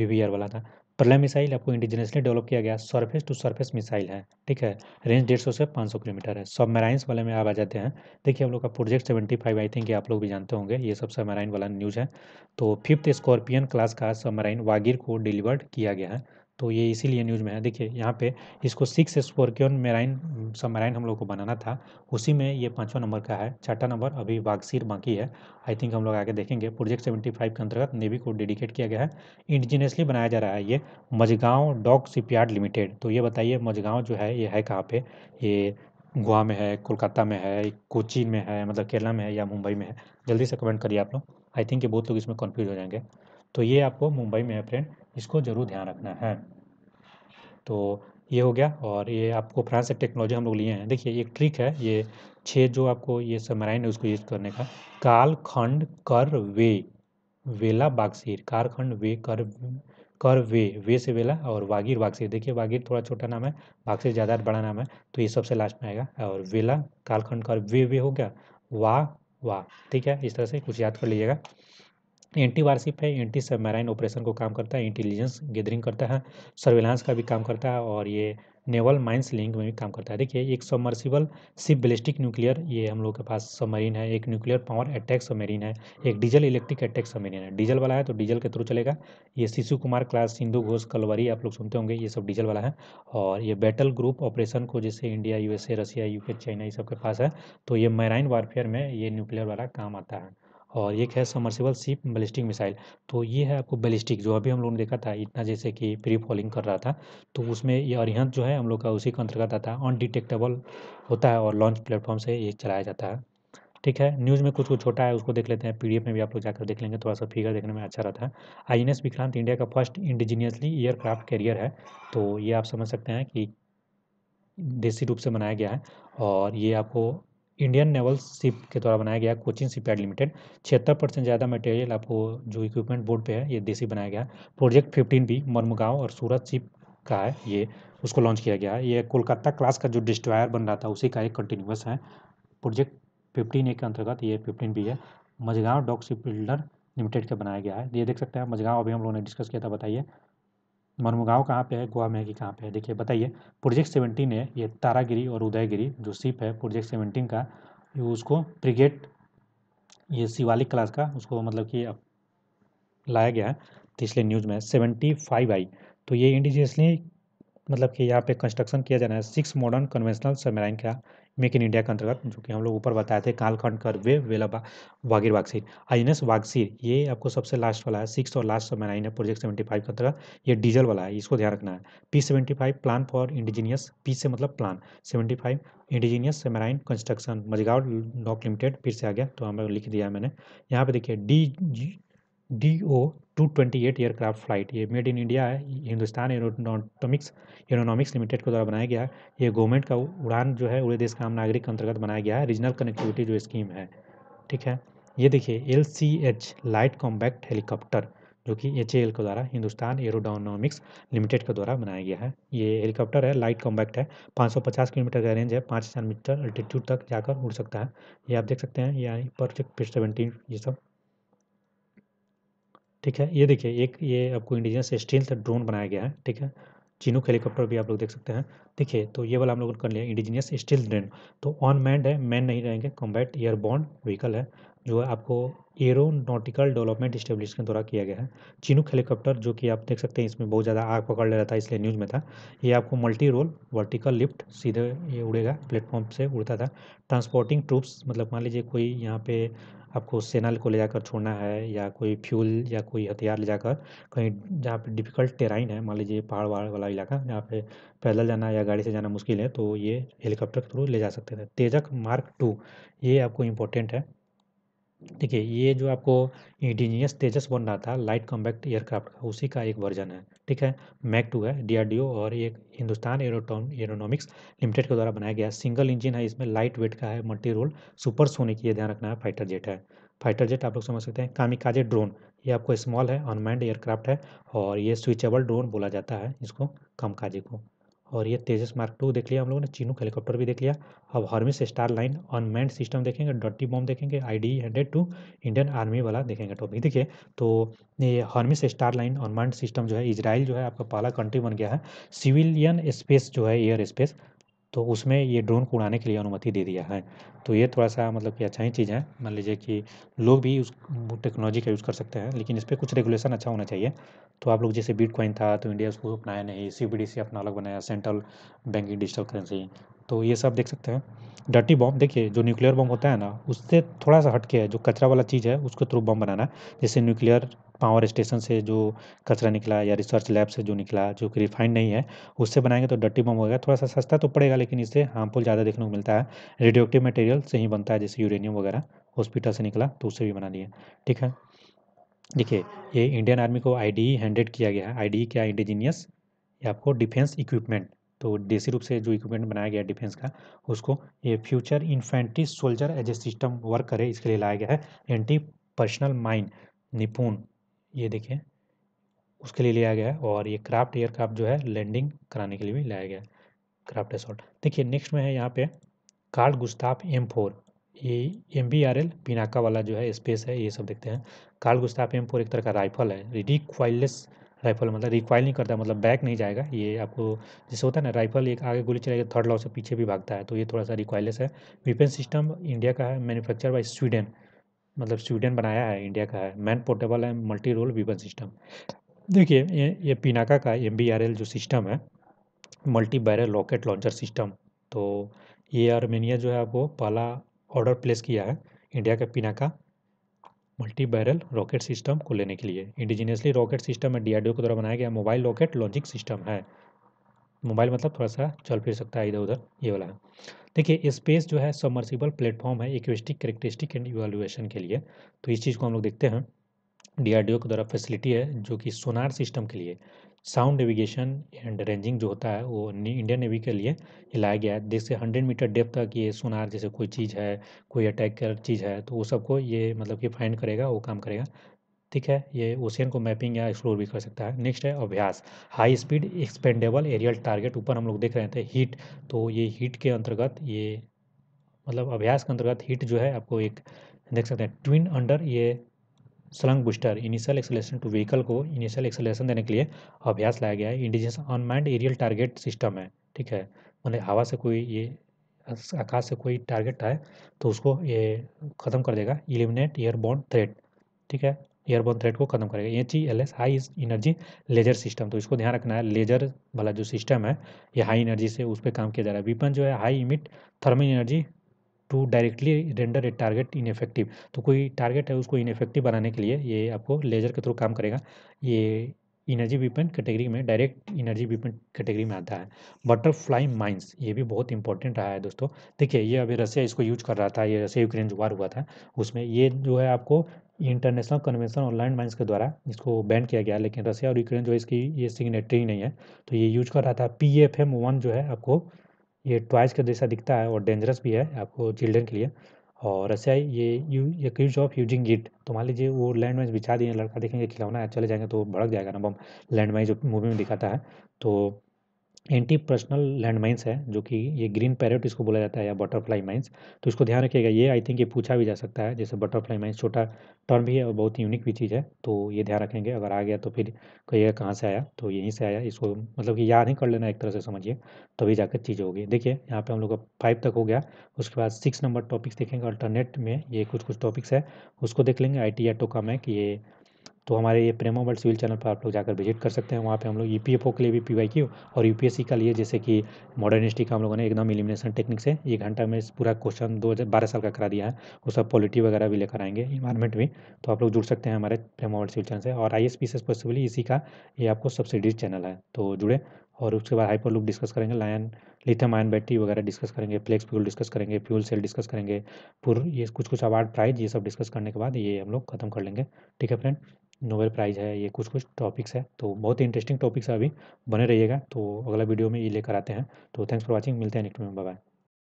A: बी वाला था प्रलय मिसाइल आपको इंडिजिनियसली डेवलप किया गया सरफेस टू सरफेस मिसाइल है ठीक है रेंज डेढ़ सौ से पाँच सौ किलोमीटर है सबमराइंस वाले में आप आ जाते हैं देखिए हम लोग का project seventy five I think आप लोग भी जानते होंगे ये सब सबमेराइन वाला न्यूज़ है तो फिफ्थ स्कॉर्पियन क्लास का सबमेराइन वागिर को डिलीवर्ड किया गया है तो ये इसीलिए न्यूज़ में है देखिए यहाँ पे इसको सिक्स स्कॉर्पियन मेराइन सबमराइन हम लोग को बनाना था उसी में ये पाँचवा नंबर का है छठा नंबर अभी वागसीर बाकी है आई थिंक हम लोग आगे देखेंगे प्रोजेक्ट सेवेंटी फाइव के अंतर्गत नेवी को डेडिकेट किया गया है इंडिजिनियसली बनाया जा रहा है ये मजगांव डॉक शिपयार्ड लिमिटेड तो ये बताइए मजगांव जो है ये है कहाँ पर ये गोवा में है कोलकाता में है कोचीन में है मतलब केरला में है या मुंबई में है जल्दी से कमेंट करिए आप लोग आई थिंक ये बहुत लोग इसमें कन्फ्यूज हो जाएंगे तो ये आपको मुंबई में है फ्रेंड इसको ज़रूर ध्यान रखना है तो ये हो गया और ये आपको फ्रांस से टेक्नोलॉजी हम लोग लिए हैं देखिए एक ट्रिक है ये छः जो आपको ये समराइन है उसको यूज करने का कालखंड कर वे वेला बागसीर खंड वे कर कर वे वे से वेला और वागीर बागसीर देखिए वागीर थोड़ा छोटा नाम है बागसीर ज़्यादा बड़ा नाम है तो ये सबसे लास्ट में आएगा और वेला कालखंड कर वे वे हो गया वाह वाह ठीक है इस तरह से कुछ याद कर लीजिएगा एंटी वारशिप है एंटी सबमराइन ऑपरेशन को काम करता है इंटेलिजेंस गैदरिंग करता है सर्वेलांस का भी काम करता है और ये नेवल माइंस लिंक में भी काम करता है देखिए एक सबमर्सिबल सिप बेलिस्टिक न्यूक्लियर ये हम लोग के पास सबमरीन है एक न्यूक्लियर पावर अटैक सबमरीन है एक डीजल इलेक्ट्रिक अटैक सबमरीन है डीजल वाला है तो डीजल के थ्रू चलेगा ये Shishumar class Sindhughosh Kalvari आप लोग सुनते होंगे ये सब डीजल वाला है और ये बैटल ग्रुप ऑपरेशन को जैसे India USA Russia UK China ये सब के पास है तो ये मैराइन वारफेयर में ये न्यूक्लियर वाला काम आता है और एक है समर्सिबल सीप बैलिस्टिक मिसाइल तो ये है आपको बैलिस्टिक जो अभी हम लोगों ने देखा था इतना जैसे कि प्री फॉलिंग कर रहा था तो उसमें ये अरिहंत जो है हम लोग का उसी के अंतर्गत आता है अनडिटेक्टेबल होता है और लॉन्च प्लेटफॉर्म से ये चलाया जाता है ठीक है न्यूज़ में कुछ कुछ छोटा है उसको देख लेते हैं पीडीएफ में भी आप लोग जाकर देख लेंगे थोड़ा सा फिगर देखने में अच्छा रहता है आई एन विक्रांत इंडिया का फर्स्ट इंडिजीनियसली एयरक्राफ्ट कैरियर है तो ये आप समझ सकते हैं कि देसी रूप से बनाया गया है और ये आपको इंडियन नेवल शिप के द्वारा बनाया गया कोचिन शिपयार्ड लिमिटेड छिहत्तर परसेंट ज़्यादा मटेरियल आपको जो इक्विपमेंट बोर्ड पे है ये देसी बनाया गया प्रोजेक्ट फिफ्टीन बी मरमुगांव और सूरत शिप का है ये उसको लॉन्च किया गया है ये कोलकाता क्लास का जो डिस्ट्रॉयर बन रहा था उसी का एक कंटिन्यूस है प्रोजेक्ट फिफ्टीन के अंतर्गत ये फिफ्टीन बी है Mazagon dock ship builder limited का बनाया गया है ये देख सकते हैं मझगांव अभी हम लोगों ने डिस्कस किया था बताइए मरमुगाव कहाँ पे है गोवा मैगी कहाँ पे है देखिए बताइए प्रोजेक्ट सेवनटीन है ये तारागिरी और उदयगिरी जो सिप है प्रोजेक्ट सेवनटीन का उसको प्रिगेट ये शिवालिक क्लास का उसको मतलब कि लाया गया है तो इसलिए न्यूज़ में सेवेंटी फाइव आई तो ये इंडिजियसली मतलब कि यहाँ पे कंस्ट्रक्शन किया जाना है सिक्स मॉडर्न कन्वेंशनल सबमराइन का मेक इन इंडिया के अंतर्गत जो कि हम लोग ऊपर बताए थे कालखंड कर वे वेला वागिर वाक्सीर आईएनएस वाक्सीर ये आपको सबसे लास्ट वाला है सिक्स और लास्ट सब लाइन है प्रोजेक्ट सेवेंटी फाइव के अंतर्गत ये डीजल वाला है इसको ध्यान रखना है P seventy five plan for indigenous P से मतलब plan seventy five indigenous marine construction Mazagon dock limited फिर से आ गया तो हम लिख दिया मैंने यहाँ पे देखिए D D O 228 aircraft flight ये मेड इन इंडिया है हिंदुस्तान एरोनॉमिक्स एरोनॉमिक्स लिमिटेड के द्वारा बनाया गया है ये गवर्नमेंट का उड़ान जो है उड़े देश का आम नागरिक के अंतर्गत बनाया गया है रीजनल कनेक्टिविटी जो स्कीम है ठीक है ये देखिए L C H light combat helicopter जो कि एच एल के द्वारा हिंदुस्तान एरोडाउनॉमिक्स लिमिटेड के द्वारा बनाया गया है ये हेलीकॉप्टर है लाइट कॉम्बैक्ट है 550 किलोमीटर का रेंज है पाँच हज़ार मीटर अल्टीट्यूड तक जाकर उड़ सकता है ये आप देख सकते हैं यहाँ पर सेवेंटीन ये सब ठीक है ये देखिए एक ये आपको इंडिजिनस स्टील से ड्रोन बनाया गया है ठीक है चिनू हेलीकॉप्टर भी आप लोग देख सकते हैं देखिए तो ये वाला हम लोग कर लिया इंडिजिनियस स्टील ड्रेन तो ऑन मैंड है मैन नहीं रहेंगे कॉम्बैट एयरबॉन्ड व्हीकल है जो है आपको एरोनॉटिकल डेवलपमेंट स्टेब्लिश के द्वारा किया गया है चिनुक हेलीकॉप्टर जो कि आप देख सकते हैं इसमें बहुत ज़्यादा आग पकड़ ले रहा था इसलिए न्यूज़ में था ये आपको मल्टी रोल वर्टिकल लिफ्ट सीधे ये उड़ेगा प्लेटफॉर्म से उड़ता था ट्रांसपोर्टिंग ट्रूप्स मतलब मान लीजिए कोई यहाँ पे आपको सेना को ले जाकर छोड़ना है या कोई फ्यूल या कोई हथियार ले जाकर कहीं जहाँ पे डिफ़िकल्ट टेराइन है मान लीजिए पहाड़ वहाड़ वाला इलाका जहाँ पे पैदल जाना या गाड़ी से जाना मुश्किल है तो ये हेलीकॉप्टर के थ्रू ले जा सकते थे तेजक मार्क टू ये आपको इम्पोर्टेंट है देखिए ये जो आपको इंडीजीनियस तेजस बन रहा था लाइट कॉम्बैक्ट एयरक्राफ्ट का उसी का एक वर्जन है ठीक है मैक टू है डीआरडीओ और एक हिंदुस्तान एरोटोन एरोनॉमिक्स लिमिटेड के द्वारा बनाया गया सिंगल इंजन है इसमें लाइट वेट का है मल्टी रोल सुपर सोनिक ये ध्यान रखना है फाइटर जेट है फाइटर जेट आप लोग समझ सकते हैं कामिकाजे ड्रोन ये आपको स्मॉल है अनमैंड एयरक्राफ्ट है और ये स्विचेबल ड्रोन बोला जाता है इसको कम को और ये तेजस मार्क टू देख लिया हम लोगों ने चीनू हेलीकॉप्टर भी देख लिया अब Hermes star line man system देखेंगे डॉटी बॉम्ब देखेंगे I D hundred two Indian army वाला देखेंगे तो भी देखिए तो ये Hermes star line unmanned system जो है इसराइल जो है आपका पहला कंट्री बन गया है सिविलियन स्पेस जो है एयर स्पेस तो उसमें ये ड्रोन को उड़ाने के लिए अनुमति दे दिया है तो ये थोड़ा सा मतलब कि अच्छा ही चीज़ है मान लीजिए कि लोग भी उस टेक्नोलॉजी का यूज़ कर सकते हैं लेकिन इस पर कुछ रेगुलेशन अच्छा होना चाहिए तो आप लोग जैसे बिट कॉइन था तो इंडिया उसको अपनाया नहीं सी बी डी सी अपना अलग बनाया सेंट्रल बैंकिंग डिजिटल करेंसी तो ये सब देख सकते हैं डर्टी बॉम्ब देखिए जो न्यूक्लियर बॉम्ब होता है ना उससे थोड़ा सा हटके है जो कचरा वाला चीज़ है उसके थ्रू बॉम्ब बनाना जैसे न्यूक्लियर पावर स्टेशन से जो कचरा निकला या रिसर्च लैब से जो निकला जो कि रिफाइंड नहीं है उससे बनाएंगे तो डट्टी बम होगा थोड़ा सा सस्ता तो पड़ेगा लेकिन इससे हार्मफुल ज़्यादा देखने को मिलता है रेडियोक्टिव मटेरियल से ही बनता है जैसे यूरेनियम वगैरह हॉस्पिटल से निकला तो उससे भी बना लिया ठीक है देखिए ये इंडियन आर्मी को आई डी e किया गया है आई डी e क्या इंडिजीनियस ये आपको डिफेंस इक्विपमेंट तो देसी रूप से जो इक्विपमेंट बनाया गया डिफेंस का उसको ये future infantry soldier as a system work करे इसके लिए लाया गया है एंटी पर्सनल माइन निपुण ये देखें उसके लिए लिया गया है और ये क्राफ्ट एयरक्राफ्ट जो है लैंडिंग कराने के लिए भी लाया गया है क्राफ्ट एसॉल्ट देखिए नेक्स्ट में है यहाँ पे कार्ल गुस्ताफ एम फोर ये M B R L Pinaka वाला जो है स्पेस है ये सब देखते हैं कार्ल गुस्ताफ एम फोर एक तरह का राइफल है रिक्वाइललेस राइफल मतलब रिक्वाइल नहीं करता मतलब बैक नहीं जाएगा ये आपको जैसे होता है ना राइफल एक आगे गोली चलेगा थर्ड लाउ से पीछे भी भागता है तो ये थोड़ा सा रिक्वाइलेस है विपेन सिस्टम इंडिया का है मैन्युफैक्चर बाई स्वीडन मतलब स्वीडन बनाया है इंडिया का है man portable and multi role weapon system देखिए ये ये पिनाका का एम जो सिस्टम है multi barrel rocket launcher system तो ये आर्मेनिया जो है आपको पहला ऑर्डर प्लेस किया है इंडिया का Pinaka multi barrel rocket system को लेने के लिए इंडिजीनियसली रॉकेट सिस्टम है डी के द्वारा बनाया गया मोबाइल रॉकेट लॉन्चिंग सिस्टम है मोबाइल मतलब थोड़ा सा चल फिर सकता है इधर उधर ये वाला देखिए स्पेस जो है सबमर्सिबल प्लेटफॉर्म है इक्विस्टिक करेक्टरिस्टिक एंड इवेल्युएशन के लिए तो इस चीज़ को हम लोग देखते हैं डीआरडीओ के द्वारा फैसिलिटी है जो कि सोनार सिस्टम के लिए साउंड नेविगेशन एंड रेंजिंग जो होता है वो इंडियन नेवी के लिए लाया गया है जैसे हंड्रेड मीटर डेप तक ये सोनार जैसे कोई चीज़ है कोई अटैक कर चीज़ है तो वो सबको ये मतलब कि फाइंड करेगा वो काम करेगा ठीक है ये ओशियन को मैपिंग या एक्सप्लोर भी कर सकता है नेक्स्ट है Abhyas high speed expendable aerial target ऊपर हम लोग देख रहे थे हीट तो ये हीट के अंतर्गत ये मतलब अभ्यास के अंतर्गत हीट जो है आपको एक देख सकते हैं ट्विन अंडर ये slung booster initial acceleration to vehicle को इनिशियल एक्सलेशन देने के लिए अभ्यास लाया गया है indigenous unmanned aerial target system है ठीक है मतलब हवा से कोई ये आकाश से कोई टारगेट आए तो उसको ये ख़त्म कर देगा इलिमिनेट एयरबॉर्न थ्रेट ठीक है एयरबोन थ्रेड को खत्म करेगा H E L S high energy laser system तो इसको ध्यान रखना है लेजर वाला जो सिस्टम है ये हाई एनर्जी से उस पर काम किया जा रहा है विपन जो है high emit thermal energy to directly render a target ineffective तो कोई टारगेट है उसको इनफेक्टिव बनाने के लिए ये आपको लेजर के थ्रू काम करेगा ये इनर्जी विपन कैटेगरी में डायरेक्ट इनर्जी विपन कैटेगरी में आता है बटरफ्लाई माइंस ये भी बहुत इंपॉर्टेंट रहा है दोस्तों देखिए ये अभी रसिया इसको यूज कर रहा था ये रसिया यूक्रेन जो वार हुआ था उसमें ये जो है आपको international convention on land mines के द्वारा इसको बैन किया गया लेकिन रसिया और यूक्रेन जो इसकी ये सिग्नेटरी नहीं है तो ये यूज कर रहा था पी एफ एम वन जो है आपको ये ट्वाइस के जैसा दिखता है और डेंजरस भी है आपको चिल्ड्रेन के लिए और रसिया ये यू यूज ऑफ यूजिंग गिट तो मान लीजिए वो लैंड माइन्स बिछा दिए लड़का देखेंगे खिलौना है चले जाएंगे तो भड़क जाएगा ना बम लैंड माइन जो मूवी में दिखाता है तो एंटी पर्सनल लैंड माइंस है जो कि ये ग्रीन पैरेट इसको बोला जाता है या बटरफ्लाई माइंस तो इसको ध्यान रखिएगा ये आई थिंक ये पूछा भी जा सकता है जैसे बटरफ्लाई माइंस छोटा टर्म भी है और बहुत ही यूनिक भी चीज़ है तो ये ध्यान रखेंगे अगर आ गया तो फिर कहिएगा कहाँ से आया तो यहीं से आया इसको मतलब कि याद ही कर लेना एक तरह से समझिए तभी जाकर चीज़ होगी देखिए यहाँ पर हम लोग का फाइव तक हो गया उसके बाद सिक्स नंबर टॉपिक्स देखेंगे अल्टरनेट में ये कुछ कुछ टॉपिक्स है उसको देख लेंगे आई टी या टोकामैक ये तो हमारे ये प्रेमो वर्ल्ड सिविल चैनल पर आप लोग जाकर विजिट कर सकते हैं वहाँ पे हम लोग ई e के लिए भी पी और यू का लिए जैसे कि मॉडर्न हिस्ट्री का हम लोगों ने एकदम एलिमिनेशन टेक्निक से एक घंटा में पूरा क्वेश्चन दो बारह साल का करा दिया है वो सब पॉलिटी वगैरह भी लेकर आएंगे इन्वायरमेंट भी तो आप लोग जुड़ सकते हैं हमारे प्रेमो वर्ल्ड सिविल चैनल से और आई एस पी पॉसिबली इसी का ये आपको सब्सिडीज चैनल है तो जुड़े और उसके बाद हाइपर लुक डिस्कस करेंगे लायन लिथियम आयन बैटरी वगैरह डिस्कस करेंगे फ्लेक्स फ्यूल डिस्कस करेंगे फ्यूल सेल डिस्कस करेंगे पूरे ये कुछ कुछ अवार्ड प्राइज ये सब डिस्कस करने के बाद ये हम लोग खत्म कर लेंगे ठीक है फ्रेंड नोबेल प्राइज़ है ये कुछ कुछ टॉपिक्स है तो बहुत ही इंटरेस्टिंग टॉपिक्स है अभी बने रहिएगा तो अगला वीडियो में ये लेकर आते हैं तो थैंक्स फॉर वॉचिंग मिलते हैं नेक्स्ट में बाय